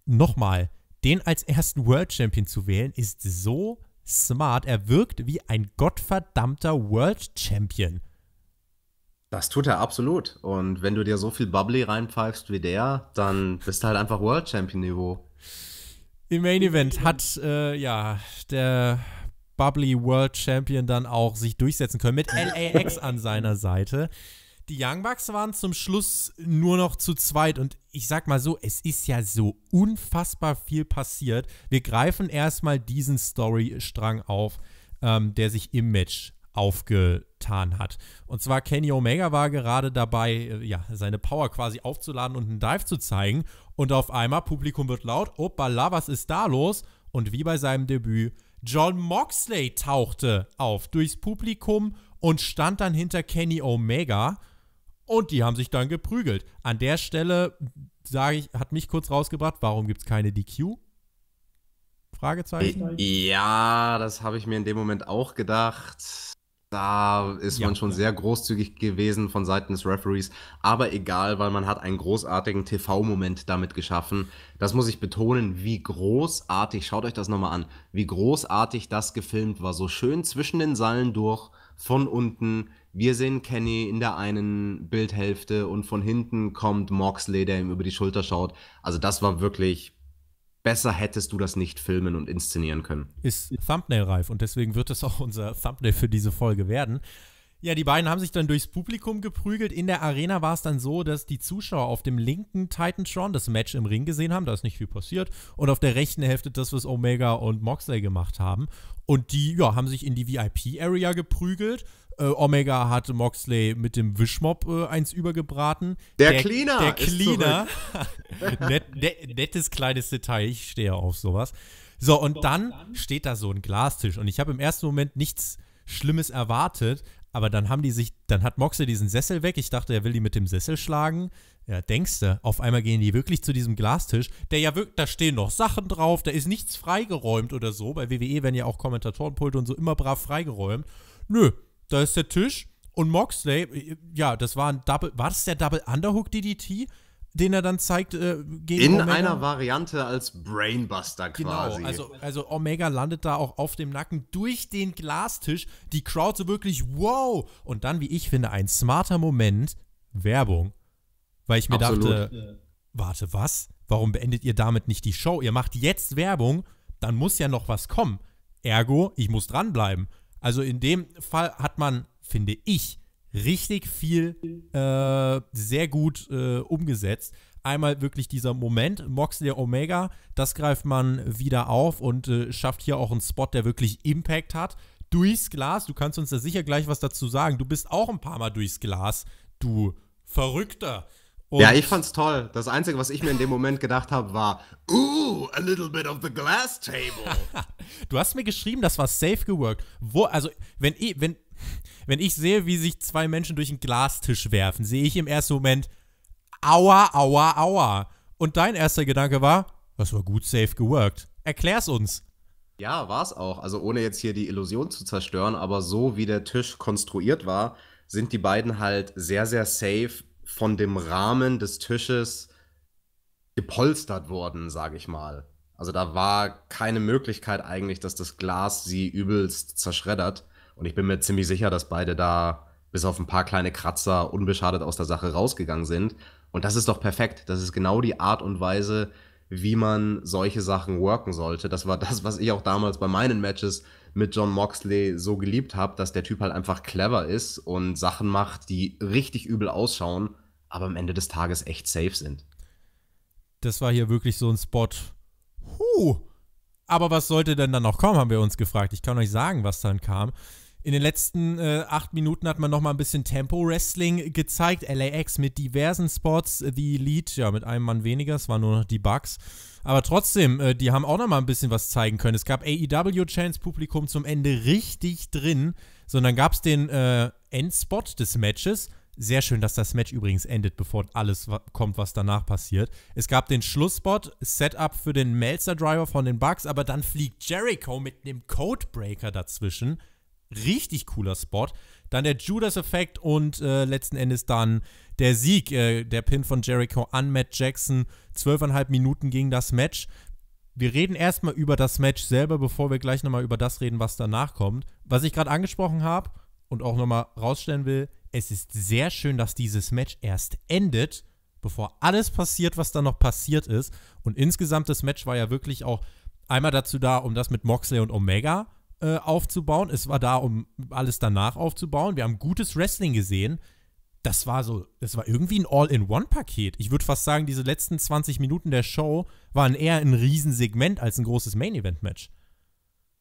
nochmal, den als ersten World Champion zu wählen, ist so smart. Er wirkt wie ein gottverdammter World Champion. Das tut er absolut. Und wenn du dir so viel Bubbly reinpfeifst wie der, dann bist du halt einfach World Champion Niveau. Im Main Event hat äh, ja der Bubbly World Champion dann auch sich durchsetzen können mit LAX an seiner Seite. Die Young Bucks waren zum Schluss nur noch zu zweit und ich sag mal so, es ist ja so unfassbar viel passiert. Wir greifen erstmal diesen Storystrang auf, ähm, der sich im Match aufgetan hat. Und zwar Kenny Omega war gerade dabei, äh, ja, seine Power quasi aufzuladen und einen Dive zu zeigen. Und auf einmal, Publikum wird laut, opala, was ist da los? Und wie bei seinem Debüt, John Moxley tauchte auf durchs Publikum und stand dann hinter Kenny Omega. Und die haben sich dann geprügelt. An der Stelle, sage ich, hat mich kurz rausgebracht, warum gibt es keine DQ? Fragezeichen? Ja, das habe ich mir in dem Moment auch gedacht da ist ja, man schon ja. sehr großzügig gewesen von Seiten des Referees. Aber egal, weil man hat einen großartigen TV-Moment damit geschaffen. Das muss ich betonen, wie großartig, schaut euch das nochmal an, wie großartig das gefilmt war. So schön zwischen den Seilen durch, von unten. Wir sehen Kenny in der einen Bildhälfte und von hinten kommt Moxley, der ihm über die Schulter schaut. Also das war wirklich besser hättest du das nicht filmen und inszenieren können. Ist Thumbnail-reif und deswegen wird das auch unser Thumbnail für diese Folge werden. Ja, die beiden haben sich dann durchs Publikum geprügelt. In der Arena war es dann so, dass die Zuschauer auf dem linken Titantron das Match im Ring gesehen haben, da ist nicht viel passiert, und auf der rechten Hälfte das, was Omega und Moxley gemacht haben. Und die ja, haben sich in die VIP-Area geprügelt äh, Omega hat Moxley mit dem Wischmob äh, eins übergebraten. Der, der Cleaner. Der Cleaner. Net, net, nettes kleines Detail. Ich stehe auf sowas. So, und dann steht da so ein Glastisch. Und ich habe im ersten Moment nichts Schlimmes erwartet. Aber dann haben die sich, dann hat Moxley diesen Sessel weg. Ich dachte, er will die mit dem Sessel schlagen. Ja, denkst du, auf einmal gehen die wirklich zu diesem Glastisch, der ja wirklich, da stehen noch Sachen drauf, da ist nichts freigeräumt oder so. Bei WWE werden ja auch Kommentatorenpulte und so immer brav freigeräumt. Nö, da ist der Tisch und Moxley, ja, das war ein Double, war das der Double Underhook DDT? Den er dann zeigt äh, gegen In Omega? einer Variante als Brainbuster genau, quasi. Genau, also, also Omega landet da auch auf dem Nacken durch den Glastisch. Die Crowd so wirklich, wow! Und dann, wie ich finde, ein smarter Moment, Werbung. Weil ich mir Absolut. dachte, warte, was? Warum beendet ihr damit nicht die Show? Ihr macht jetzt Werbung, dann muss ja noch was kommen. Ergo, ich muss dranbleiben. Also in dem Fall hat man, finde ich, richtig viel äh, sehr gut äh, umgesetzt. Einmal wirklich dieser Moment, Moxley Omega, das greift man wieder auf und äh, schafft hier auch einen Spot, der wirklich Impact hat. Durchs Glas, du kannst uns da sicher gleich was dazu sagen. Du bist auch ein paar Mal durchs Glas, du Verrückter. Und ja, ich fand's toll. Das Einzige, was ich mir in dem Moment gedacht habe, war, ooh, a little bit of the glass table. du hast mir geschrieben, das war safe geworkt. Wo, also, wenn ich, wenn, wenn ich sehe, wie sich zwei Menschen durch einen Glastisch werfen, sehe ich im ersten Moment, aua, aua, aua. Und dein erster Gedanke war, das war gut safe geworkt. Erklär's uns. Ja, war's auch. Also, ohne jetzt hier die Illusion zu zerstören, aber so wie der Tisch konstruiert war, sind die beiden halt sehr, sehr safe von dem Rahmen des Tisches gepolstert worden, sage ich mal. Also da war keine Möglichkeit eigentlich, dass das Glas sie übelst zerschreddert. Und ich bin mir ziemlich sicher, dass beide da bis auf ein paar kleine Kratzer unbeschadet aus der Sache rausgegangen sind. Und das ist doch perfekt. Das ist genau die Art und Weise, wie man solche Sachen worken sollte. Das war das, was ich auch damals bei meinen Matches mit John Moxley so geliebt habe, dass der Typ halt einfach clever ist und Sachen macht, die richtig übel ausschauen, aber am Ende des Tages echt safe sind. Das war hier wirklich so ein Spot. Huh. Aber was sollte denn dann noch kommen, haben wir uns gefragt. Ich kann euch sagen, was dann kam. In den letzten äh, acht Minuten hat man nochmal ein bisschen Tempo-Wrestling gezeigt. LAX mit diversen Spots, äh, The Elite, ja, mit einem Mann weniger, es waren nur noch die Bugs. Aber trotzdem, äh, die haben auch nochmal ein bisschen was zeigen können. Es gab AEW-Chance, Publikum zum Ende richtig drin, So, und dann gab es den äh, Endspot des Matches. Sehr schön, dass das Match übrigens endet, bevor alles wa kommt, was danach passiert. Es gab den Schlussspot, Setup für den Melzer Driver von den Bugs, aber dann fliegt Jericho mit einem Codebreaker dazwischen richtig cooler Spot. Dann der Judas-Effekt und äh, letzten Endes dann der Sieg, äh, der Pin von Jericho an Matt Jackson. Zwölfeinhalb Minuten ging das Match. Wir reden erstmal über das Match selber, bevor wir gleich nochmal über das reden, was danach kommt. Was ich gerade angesprochen habe und auch nochmal rausstellen will, es ist sehr schön, dass dieses Match erst endet, bevor alles passiert, was da noch passiert ist. Und insgesamt das Match war ja wirklich auch einmal dazu da, um das mit Moxley und Omega äh, aufzubauen. Es war da, um alles danach aufzubauen. Wir haben gutes Wrestling gesehen. Das war so, das war irgendwie ein All-in-One-Paket. Ich würde fast sagen, diese letzten 20 Minuten der Show waren eher ein Riesensegment als ein großes Main-Event-Match.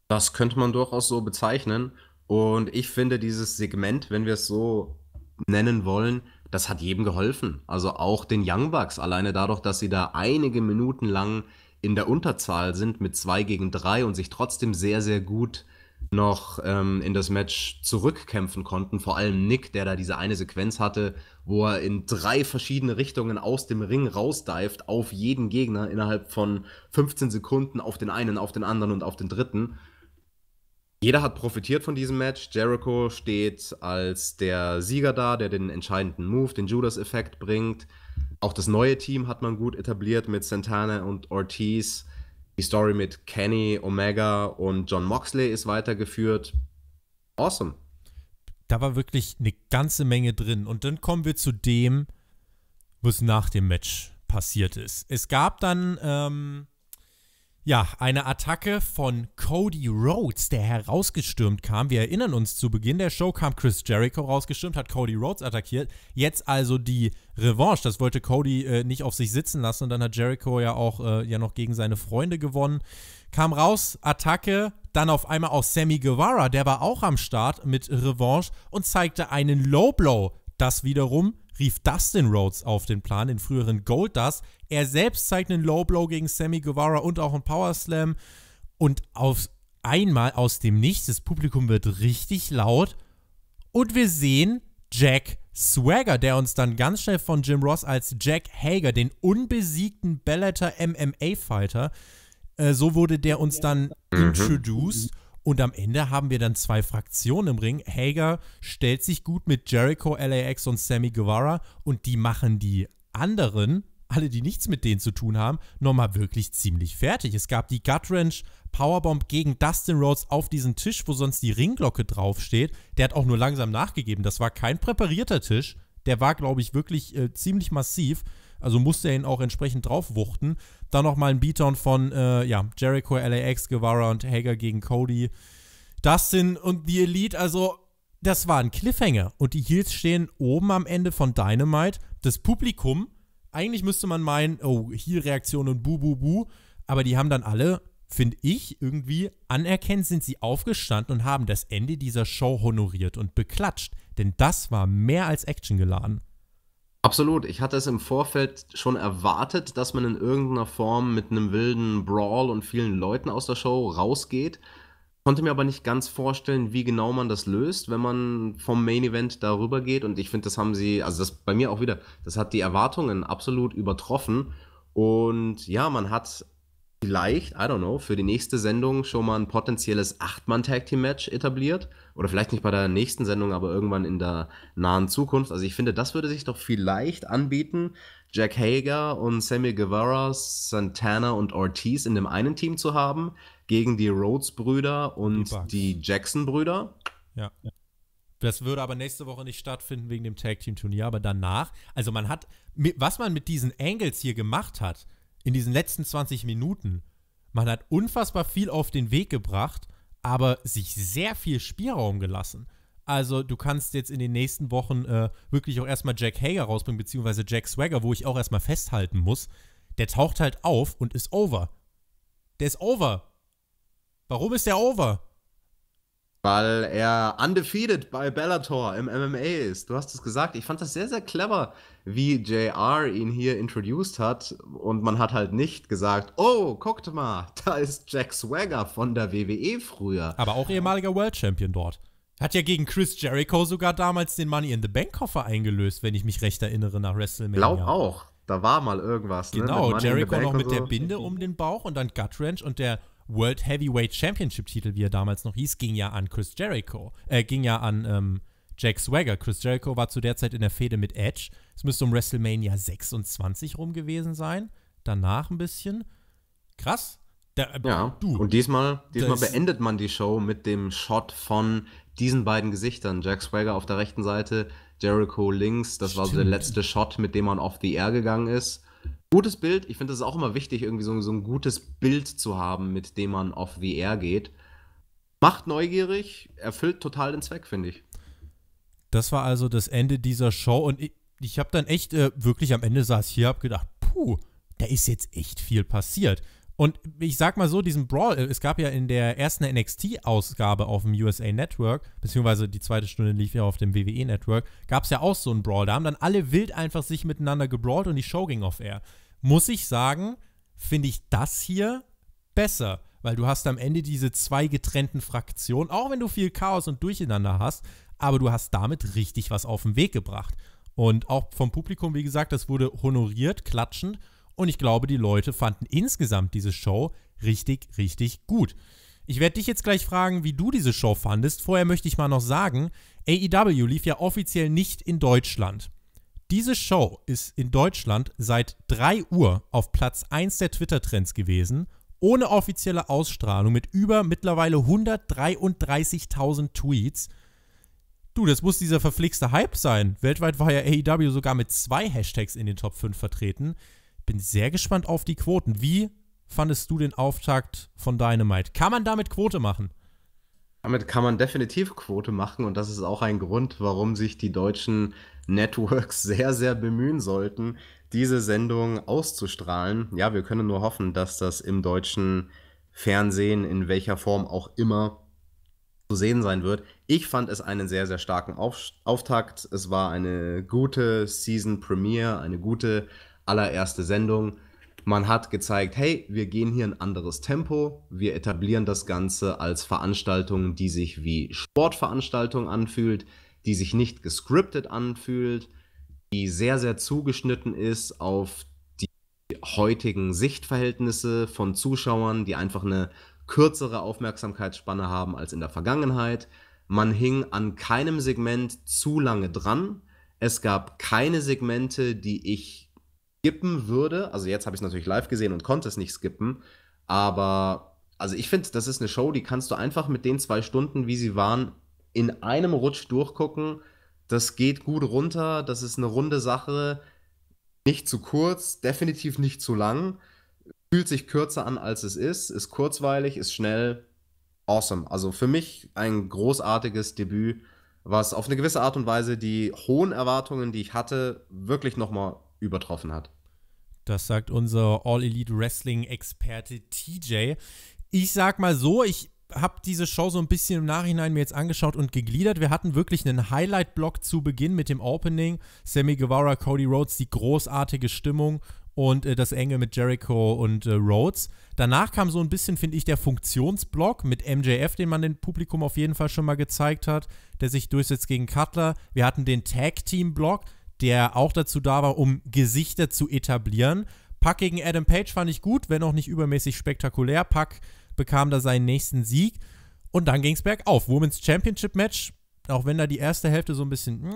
Das könnte man durchaus so bezeichnen. Und ich finde, dieses Segment, wenn wir es so nennen wollen, das hat jedem geholfen. Also auch den Young Bucks, alleine dadurch, dass sie da einige Minuten lang in der Unterzahl sind mit 2 gegen 3 und sich trotzdem sehr, sehr gut noch ähm, in das Match zurückkämpfen konnten. Vor allem Nick, der da diese eine Sequenz hatte, wo er in drei verschiedene Richtungen aus dem Ring rausdeift auf jeden Gegner innerhalb von 15 Sekunden auf den einen, auf den anderen und auf den dritten. Jeder hat profitiert von diesem Match. Jericho steht als der Sieger da, der den entscheidenden Move, den Judas-Effekt bringt. Auch das neue Team hat man gut etabliert mit Santana und Ortiz. Die Story mit Kenny, Omega und John Moxley ist weitergeführt. Awesome. Da war wirklich eine ganze Menge drin. Und dann kommen wir zu dem, was nach dem Match passiert ist. Es gab dann ähm, ja, eine Attacke von Cody Rhodes, der herausgestürmt kam. Wir erinnern uns, zu Beginn der Show kam Chris Jericho rausgestürmt, hat Cody Rhodes attackiert. Jetzt also die Revanche. Das wollte Cody äh, nicht auf sich sitzen lassen und dann hat Jericho ja auch äh, ja noch gegen seine Freunde gewonnen. Kam raus, Attacke, dann auf einmal auch Sammy Guevara, der war auch am Start mit Revanche und zeigte einen Low Blow. Das wiederum rief Dustin Rhodes auf den Plan, den früheren Gold Dust. Er selbst zeigt einen Low Blow gegen Sammy Guevara und auch einen Power Slam. Und auf einmal aus dem Nichts, das Publikum wird richtig laut. Und wir sehen Jack Swagger, der uns dann ganz schnell von Jim Ross als Jack Hager, den unbesiegten Bellator MMA-Fighter, äh, so wurde der uns dann mhm. introduced. Mhm. Und am Ende haben wir dann zwei Fraktionen im Ring. Hager stellt sich gut mit Jericho, LAX und Sammy Guevara und die machen die anderen, alle die nichts mit denen zu tun haben, nochmal wirklich ziemlich fertig. Es gab die Gut Wrench Powerbomb gegen Dustin Rhodes auf diesen Tisch, wo sonst die Ringglocke draufsteht. Der hat auch nur langsam nachgegeben. Das war kein präparierter Tisch. Der war, glaube ich, wirklich äh, ziemlich massiv. Also musste er ihn auch entsprechend draufwuchten. Dann nochmal ein Beatdown von äh, ja, Jericho, LAX, Guevara und Hager gegen Cody. Dustin und The Elite, also das war ein Cliffhanger. Und die Heels stehen oben am Ende von Dynamite. Das Publikum, eigentlich müsste man meinen, oh, Heel-Reaktion und bu, bu, bu. Aber die haben dann alle, finde ich, irgendwie anerkennt, sind sie aufgestanden und haben das Ende dieser Show honoriert und beklatscht. Denn das war mehr als Action geladen. Absolut. Ich hatte es im Vorfeld schon erwartet, dass man in irgendeiner Form mit einem wilden Brawl und vielen Leuten aus der Show rausgeht. Konnte mir aber nicht ganz vorstellen, wie genau man das löst, wenn man vom Main Event darüber geht. Und ich finde, das haben sie, also das bei mir auch wieder, das hat die Erwartungen absolut übertroffen. Und ja, man hat vielleicht, I don't know, für die nächste Sendung schon mal ein potenzielles Acht-Mann-Tag-Team-Match etabliert oder vielleicht nicht bei der nächsten Sendung, aber irgendwann in der nahen Zukunft. Also ich finde, das würde sich doch vielleicht anbieten, Jack Hager und Sammy Guevara, Santana und Ortiz in dem einen Team zu haben, gegen die Rhodes-Brüder und die, die Jackson-Brüder. Ja. Das würde aber nächste Woche nicht stattfinden wegen dem Tag Team Turnier, aber danach, also man hat, was man mit diesen Angles hier gemacht hat, in diesen letzten 20 Minuten, man hat unfassbar viel auf den Weg gebracht aber sich sehr viel Spielraum gelassen. Also du kannst jetzt in den nächsten Wochen äh, wirklich auch erstmal Jack Hager rausbringen, beziehungsweise Jack Swagger, wo ich auch erstmal festhalten muss. Der taucht halt auf und ist over. Der ist over. Warum ist der over? weil er undefeated bei Bellator im MMA ist. Du hast es gesagt. Ich fand das sehr, sehr clever, wie JR ihn hier introduced hat. Und man hat halt nicht gesagt, oh, guckt mal, da ist Jack Swagger von der WWE früher. Aber auch ehemaliger World Champion dort. Hat ja gegen Chris Jericho sogar damals den Money in the Bank Koffer eingelöst, wenn ich mich recht erinnere, nach WrestleMania. Glaub auch. Da war mal irgendwas. Ne, genau, ne? Jericho noch mit so. der Binde um den Bauch und dann Gut Wrench und der World Heavyweight Championship Titel, wie er damals noch hieß, ging ja an Chris Jericho, äh, ging ja an ähm, Jack Swagger. Chris Jericho war zu der Zeit in der Fehde mit Edge. Es müsste um WrestleMania 26 rum gewesen sein. Danach ein bisschen. Krass. Da, äh, ja, du, und diesmal, diesmal beendet man die Show mit dem Shot von diesen beiden Gesichtern. Jack Swagger auf der rechten Seite, Jericho links. Das Stimmt. war so der letzte Shot, mit dem man off the air gegangen ist gutes Bild. Ich finde, das ist auch immer wichtig, irgendwie so, so, ein gutes Bild zu haben, mit dem man auf VR geht. Macht neugierig, erfüllt total den Zweck, finde ich. Das war also das Ende dieser Show und ich, ich habe dann echt äh, wirklich am Ende saß hier, habe gedacht, puh, da ist jetzt echt viel passiert. Und ich sag mal so, diesen Brawl, äh, es gab ja in der ersten NXT-Ausgabe auf dem USA Network, beziehungsweise die zweite Stunde lief ja auf dem WWE Network, gab es ja auch so einen Brawl. Da haben dann alle wild einfach sich miteinander gebrawlt und die Show ging off air. Muss ich sagen, finde ich das hier besser weil du hast am Ende diese zwei getrennten Fraktionen, auch wenn du viel Chaos und Durcheinander hast, aber du hast damit richtig was auf den Weg gebracht. Und auch vom Publikum, wie gesagt, das wurde honoriert, klatschend. Und ich glaube, die Leute fanden insgesamt diese Show richtig, richtig gut. Ich werde dich jetzt gleich fragen, wie du diese Show fandest. Vorher möchte ich mal noch sagen, AEW lief ja offiziell nicht in Deutschland. Diese Show ist in Deutschland seit 3 Uhr auf Platz 1 der Twitter-Trends gewesen, ohne offizielle Ausstrahlung, mit über mittlerweile 133.000 Tweets. Du, das muss dieser verflixte Hype sein. Weltweit war ja AEW sogar mit zwei Hashtags in den Top 5 vertreten bin sehr gespannt auf die Quoten. Wie fandest du den Auftakt von Dynamite? Kann man damit Quote machen? Damit kann man definitiv Quote machen und das ist auch ein Grund, warum sich die deutschen Networks sehr, sehr bemühen sollten, diese Sendung auszustrahlen. Ja, wir können nur hoffen, dass das im deutschen Fernsehen in welcher Form auch immer zu sehen sein wird. Ich fand es einen sehr, sehr starken Auf Auftakt. Es war eine gute Season Premiere, eine gute allererste Sendung. Man hat gezeigt, hey, wir gehen hier ein anderes Tempo, wir etablieren das Ganze als Veranstaltung, die sich wie Sportveranstaltung anfühlt, die sich nicht gescriptet anfühlt, die sehr, sehr zugeschnitten ist auf die heutigen Sichtverhältnisse von Zuschauern, die einfach eine kürzere Aufmerksamkeitsspanne haben als in der Vergangenheit. Man hing an keinem Segment zu lange dran. Es gab keine Segmente, die ich skippen würde, also jetzt habe ich es natürlich live gesehen und konnte es nicht skippen, aber also ich finde, das ist eine Show, die kannst du einfach mit den zwei Stunden, wie sie waren, in einem Rutsch durchgucken. Das geht gut runter, das ist eine runde Sache, nicht zu kurz, definitiv nicht zu lang, fühlt sich kürzer an, als es ist, ist kurzweilig, ist schnell, awesome. Also für mich ein großartiges Debüt, was auf eine gewisse Art und Weise die hohen Erwartungen, die ich hatte, wirklich nochmal übertroffen hat. Das sagt unser All-Elite Wrestling-Experte TJ. Ich sag mal so, ich habe diese Show so ein bisschen im Nachhinein mir jetzt angeschaut und gegliedert. Wir hatten wirklich einen Highlight-Block zu Beginn mit dem Opening. Sammy Guevara, Cody Rhodes, die großartige Stimmung und äh, das Enge mit Jericho und äh, Rhodes. Danach kam so ein bisschen, finde ich, der Funktionsblock mit MJF, den man dem Publikum auf jeden Fall schon mal gezeigt hat, der sich durchsetzt gegen Cutler. Wir hatten den Tag-Team-Block der auch dazu da war, um Gesichter zu etablieren. Pack gegen Adam Page fand ich gut, wenn auch nicht übermäßig spektakulär. Pack bekam da seinen nächsten Sieg und dann ging es bergauf. Women's Championship Match, auch wenn da die erste Hälfte so ein bisschen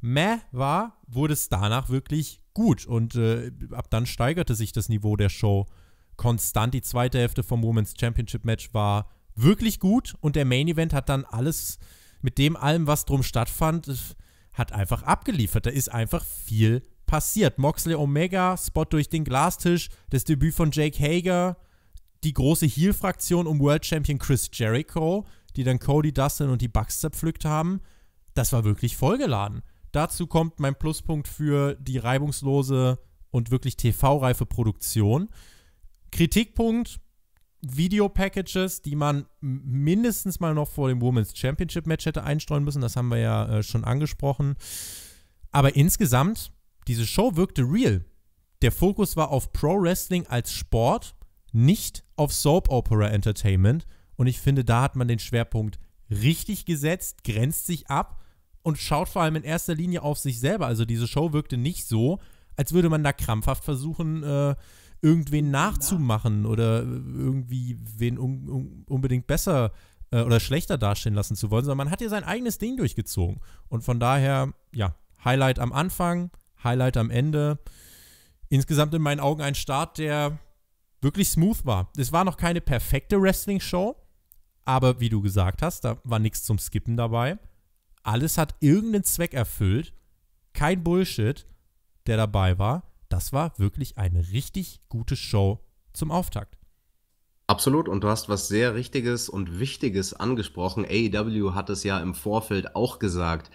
meh war, wurde es danach wirklich gut und äh, ab dann steigerte sich das Niveau der Show konstant. Die zweite Hälfte vom Women's Championship Match war wirklich gut und der Main Event hat dann alles mit dem allem, was drum stattfand, äh, hat einfach abgeliefert. Da ist einfach viel passiert. Moxley Omega, Spot durch den Glastisch, das Debüt von Jake Hager, die große Heal-Fraktion um World Champion Chris Jericho, die dann Cody, Dustin und die Bucks zerpflückt haben. Das war wirklich vollgeladen. Dazu kommt mein Pluspunkt für die reibungslose und wirklich TV-reife Produktion. Kritikpunkt, Video-Packages, die man mindestens mal noch vor dem Women's Championship-Match hätte einstreuen müssen. Das haben wir ja äh, schon angesprochen. Aber insgesamt, diese Show wirkte real. Der Fokus war auf Pro Wrestling als Sport, nicht auf Soap Opera Entertainment. Und ich finde, da hat man den Schwerpunkt richtig gesetzt, grenzt sich ab und schaut vor allem in erster Linie auf sich selber. Also diese Show wirkte nicht so, als würde man da krampfhaft versuchen, äh, irgendwen nachzumachen oder irgendwie wen un un unbedingt besser äh, oder schlechter dastehen lassen zu wollen, sondern man hat ja sein eigenes Ding durchgezogen. Und von daher, ja, Highlight am Anfang, Highlight am Ende. Insgesamt in meinen Augen ein Start, der wirklich smooth war. Es war noch keine perfekte Wrestling-Show, aber wie du gesagt hast, da war nichts zum Skippen dabei. Alles hat irgendeinen Zweck erfüllt. Kein Bullshit, der dabei war das war wirklich eine richtig gute Show zum Auftakt. Absolut, und du hast was sehr Richtiges und Wichtiges angesprochen. AEW hat es ja im Vorfeld auch gesagt,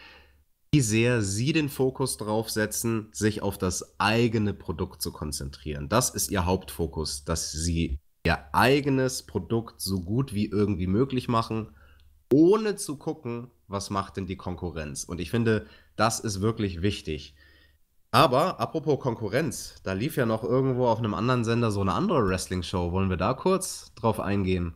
wie sehr sie den Fokus drauf setzen, sich auf das eigene Produkt zu konzentrieren. Das ist ihr Hauptfokus, dass sie ihr eigenes Produkt so gut wie irgendwie möglich machen, ohne zu gucken, was macht denn die Konkurrenz. Und ich finde, das ist wirklich wichtig. Aber apropos Konkurrenz, da lief ja noch irgendwo auf einem anderen Sender so eine andere Wrestling-Show. Wollen wir da kurz drauf eingehen?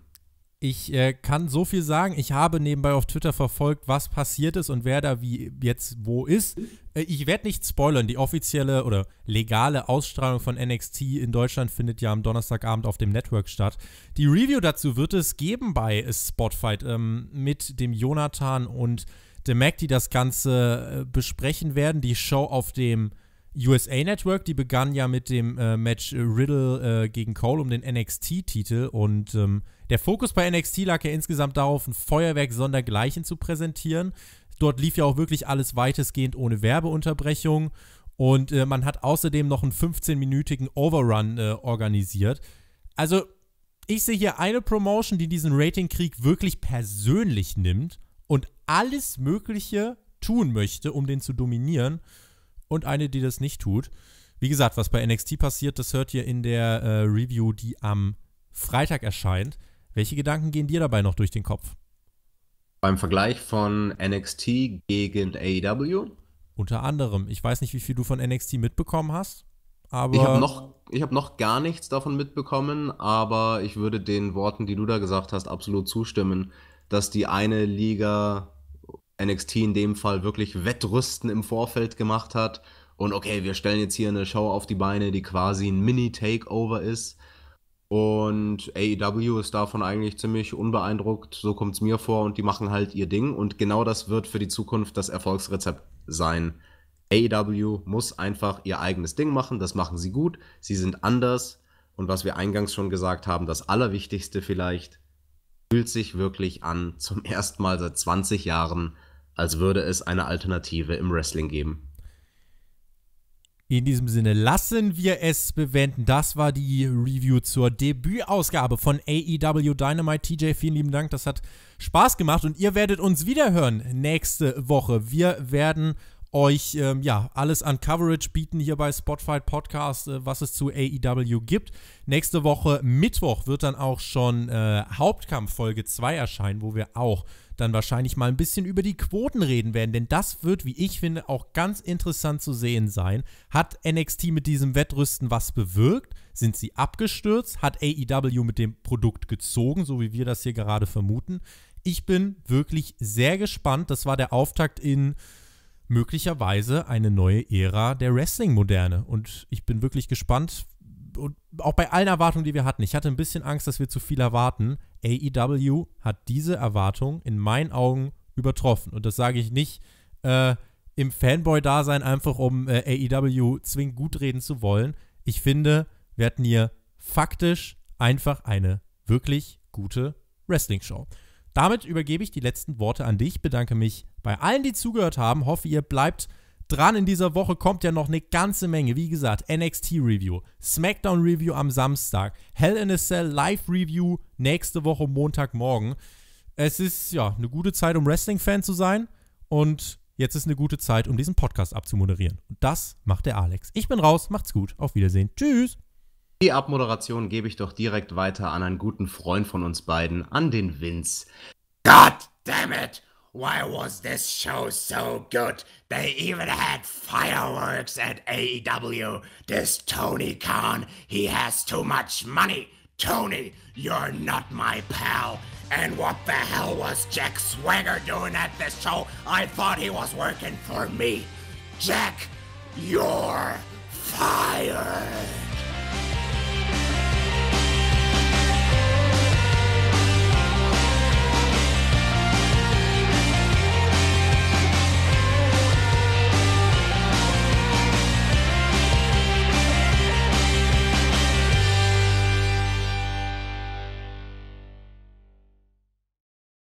Ich äh, kann so viel sagen. Ich habe nebenbei auf Twitter verfolgt, was passiert ist und wer da wie jetzt wo ist. Äh, ich werde nicht spoilern. Die offizielle oder legale Ausstrahlung von NXT in Deutschland findet ja am Donnerstagabend auf dem Network statt. Die Review dazu wird es geben bei Spotfight ähm, mit dem Jonathan und dem Mac, die das Ganze äh, besprechen werden. Die Show auf dem USA Network, die begann ja mit dem äh, Match Riddle äh, gegen Cole um den NXT-Titel und ähm, der Fokus bei NXT lag ja insgesamt darauf, ein Feuerwerk sondergleichen zu präsentieren. Dort lief ja auch wirklich alles weitestgehend ohne Werbeunterbrechung und äh, man hat außerdem noch einen 15-minütigen Overrun äh, organisiert. Also ich sehe hier eine Promotion, die diesen Ratingkrieg wirklich persönlich nimmt und alles Mögliche tun möchte, um den zu dominieren und eine, die das nicht tut. Wie gesagt, was bei NXT passiert, das hört ihr in der äh, Review, die am Freitag erscheint. Welche Gedanken gehen dir dabei noch durch den Kopf? Beim Vergleich von NXT gegen AEW? Unter anderem. Ich weiß nicht, wie viel du von NXT mitbekommen hast, aber. Ich habe noch, hab noch gar nichts davon mitbekommen, aber ich würde den Worten, die du da gesagt hast, absolut zustimmen, dass die eine Liga NXT in dem Fall wirklich Wettrüsten im Vorfeld gemacht hat. Und okay, wir stellen jetzt hier eine Show auf die Beine, die quasi ein Mini-Takeover ist. Und AEW ist davon eigentlich ziemlich unbeeindruckt, so kommt es mir vor, und die machen halt ihr Ding. Und genau das wird für die Zukunft das Erfolgsrezept sein. AEW muss einfach ihr eigenes Ding machen, das machen sie gut, sie sind anders. Und was wir eingangs schon gesagt haben, das Allerwichtigste vielleicht, fühlt sich wirklich an, zum ersten Mal seit 20 Jahren als würde es eine Alternative im Wrestling geben. In diesem Sinne lassen wir es bewenden. Das war die Review zur Debütausgabe von AEW Dynamite. TJ, vielen lieben Dank. Das hat Spaß gemacht und ihr werdet uns wiederhören nächste Woche. Wir werden euch ähm, ja alles an Coverage bieten hier bei Spotify Podcast, äh, was es zu AEW gibt. Nächste Woche Mittwoch wird dann auch schon äh, Hauptkampf Folge 2 erscheinen, wo wir auch dann wahrscheinlich mal ein bisschen über die Quoten reden werden, denn das wird, wie ich finde, auch ganz interessant zu sehen sein. Hat NXT mit diesem Wettrüsten was bewirkt? Sind sie abgestürzt? Hat AEW mit dem Produkt gezogen, so wie wir das hier gerade vermuten? Ich bin wirklich sehr gespannt. Das war der Auftakt in möglicherweise eine neue Ära der Wrestling-Moderne. Und ich bin wirklich gespannt, und auch bei allen Erwartungen, die wir hatten, ich hatte ein bisschen Angst, dass wir zu viel erwarten. AEW hat diese Erwartung in meinen Augen übertroffen. Und das sage ich nicht äh, im Fanboy-Dasein, einfach um äh, AEW zwingend gut reden zu wollen. Ich finde, wir hatten hier faktisch einfach eine wirklich gute Wrestling-Show. Damit übergebe ich die letzten Worte an dich, bedanke mich bei allen, die zugehört haben, hoffe, ihr bleibt dran in dieser Woche kommt ja noch eine ganze Menge. Wie gesagt, NXT Review, SmackDown Review am Samstag, Hell in a Cell Live Review nächste Woche Montagmorgen. Es ist ja eine gute Zeit, um Wrestling-Fan zu sein. Und jetzt ist eine gute Zeit, um diesen Podcast abzumoderieren. Und das macht der Alex. Ich bin raus, macht's gut, auf Wiedersehen. Tschüss. Die Abmoderation gebe ich doch direkt weiter an einen guten Freund von uns beiden, an den Vince. God damn it! Why was this show so good? They even had fireworks at AEW. This Tony Khan, he has too much money. Tony, you're not my pal. And what the hell was Jack Swagger doing at this show? I thought he was working for me. Jack, you're fired.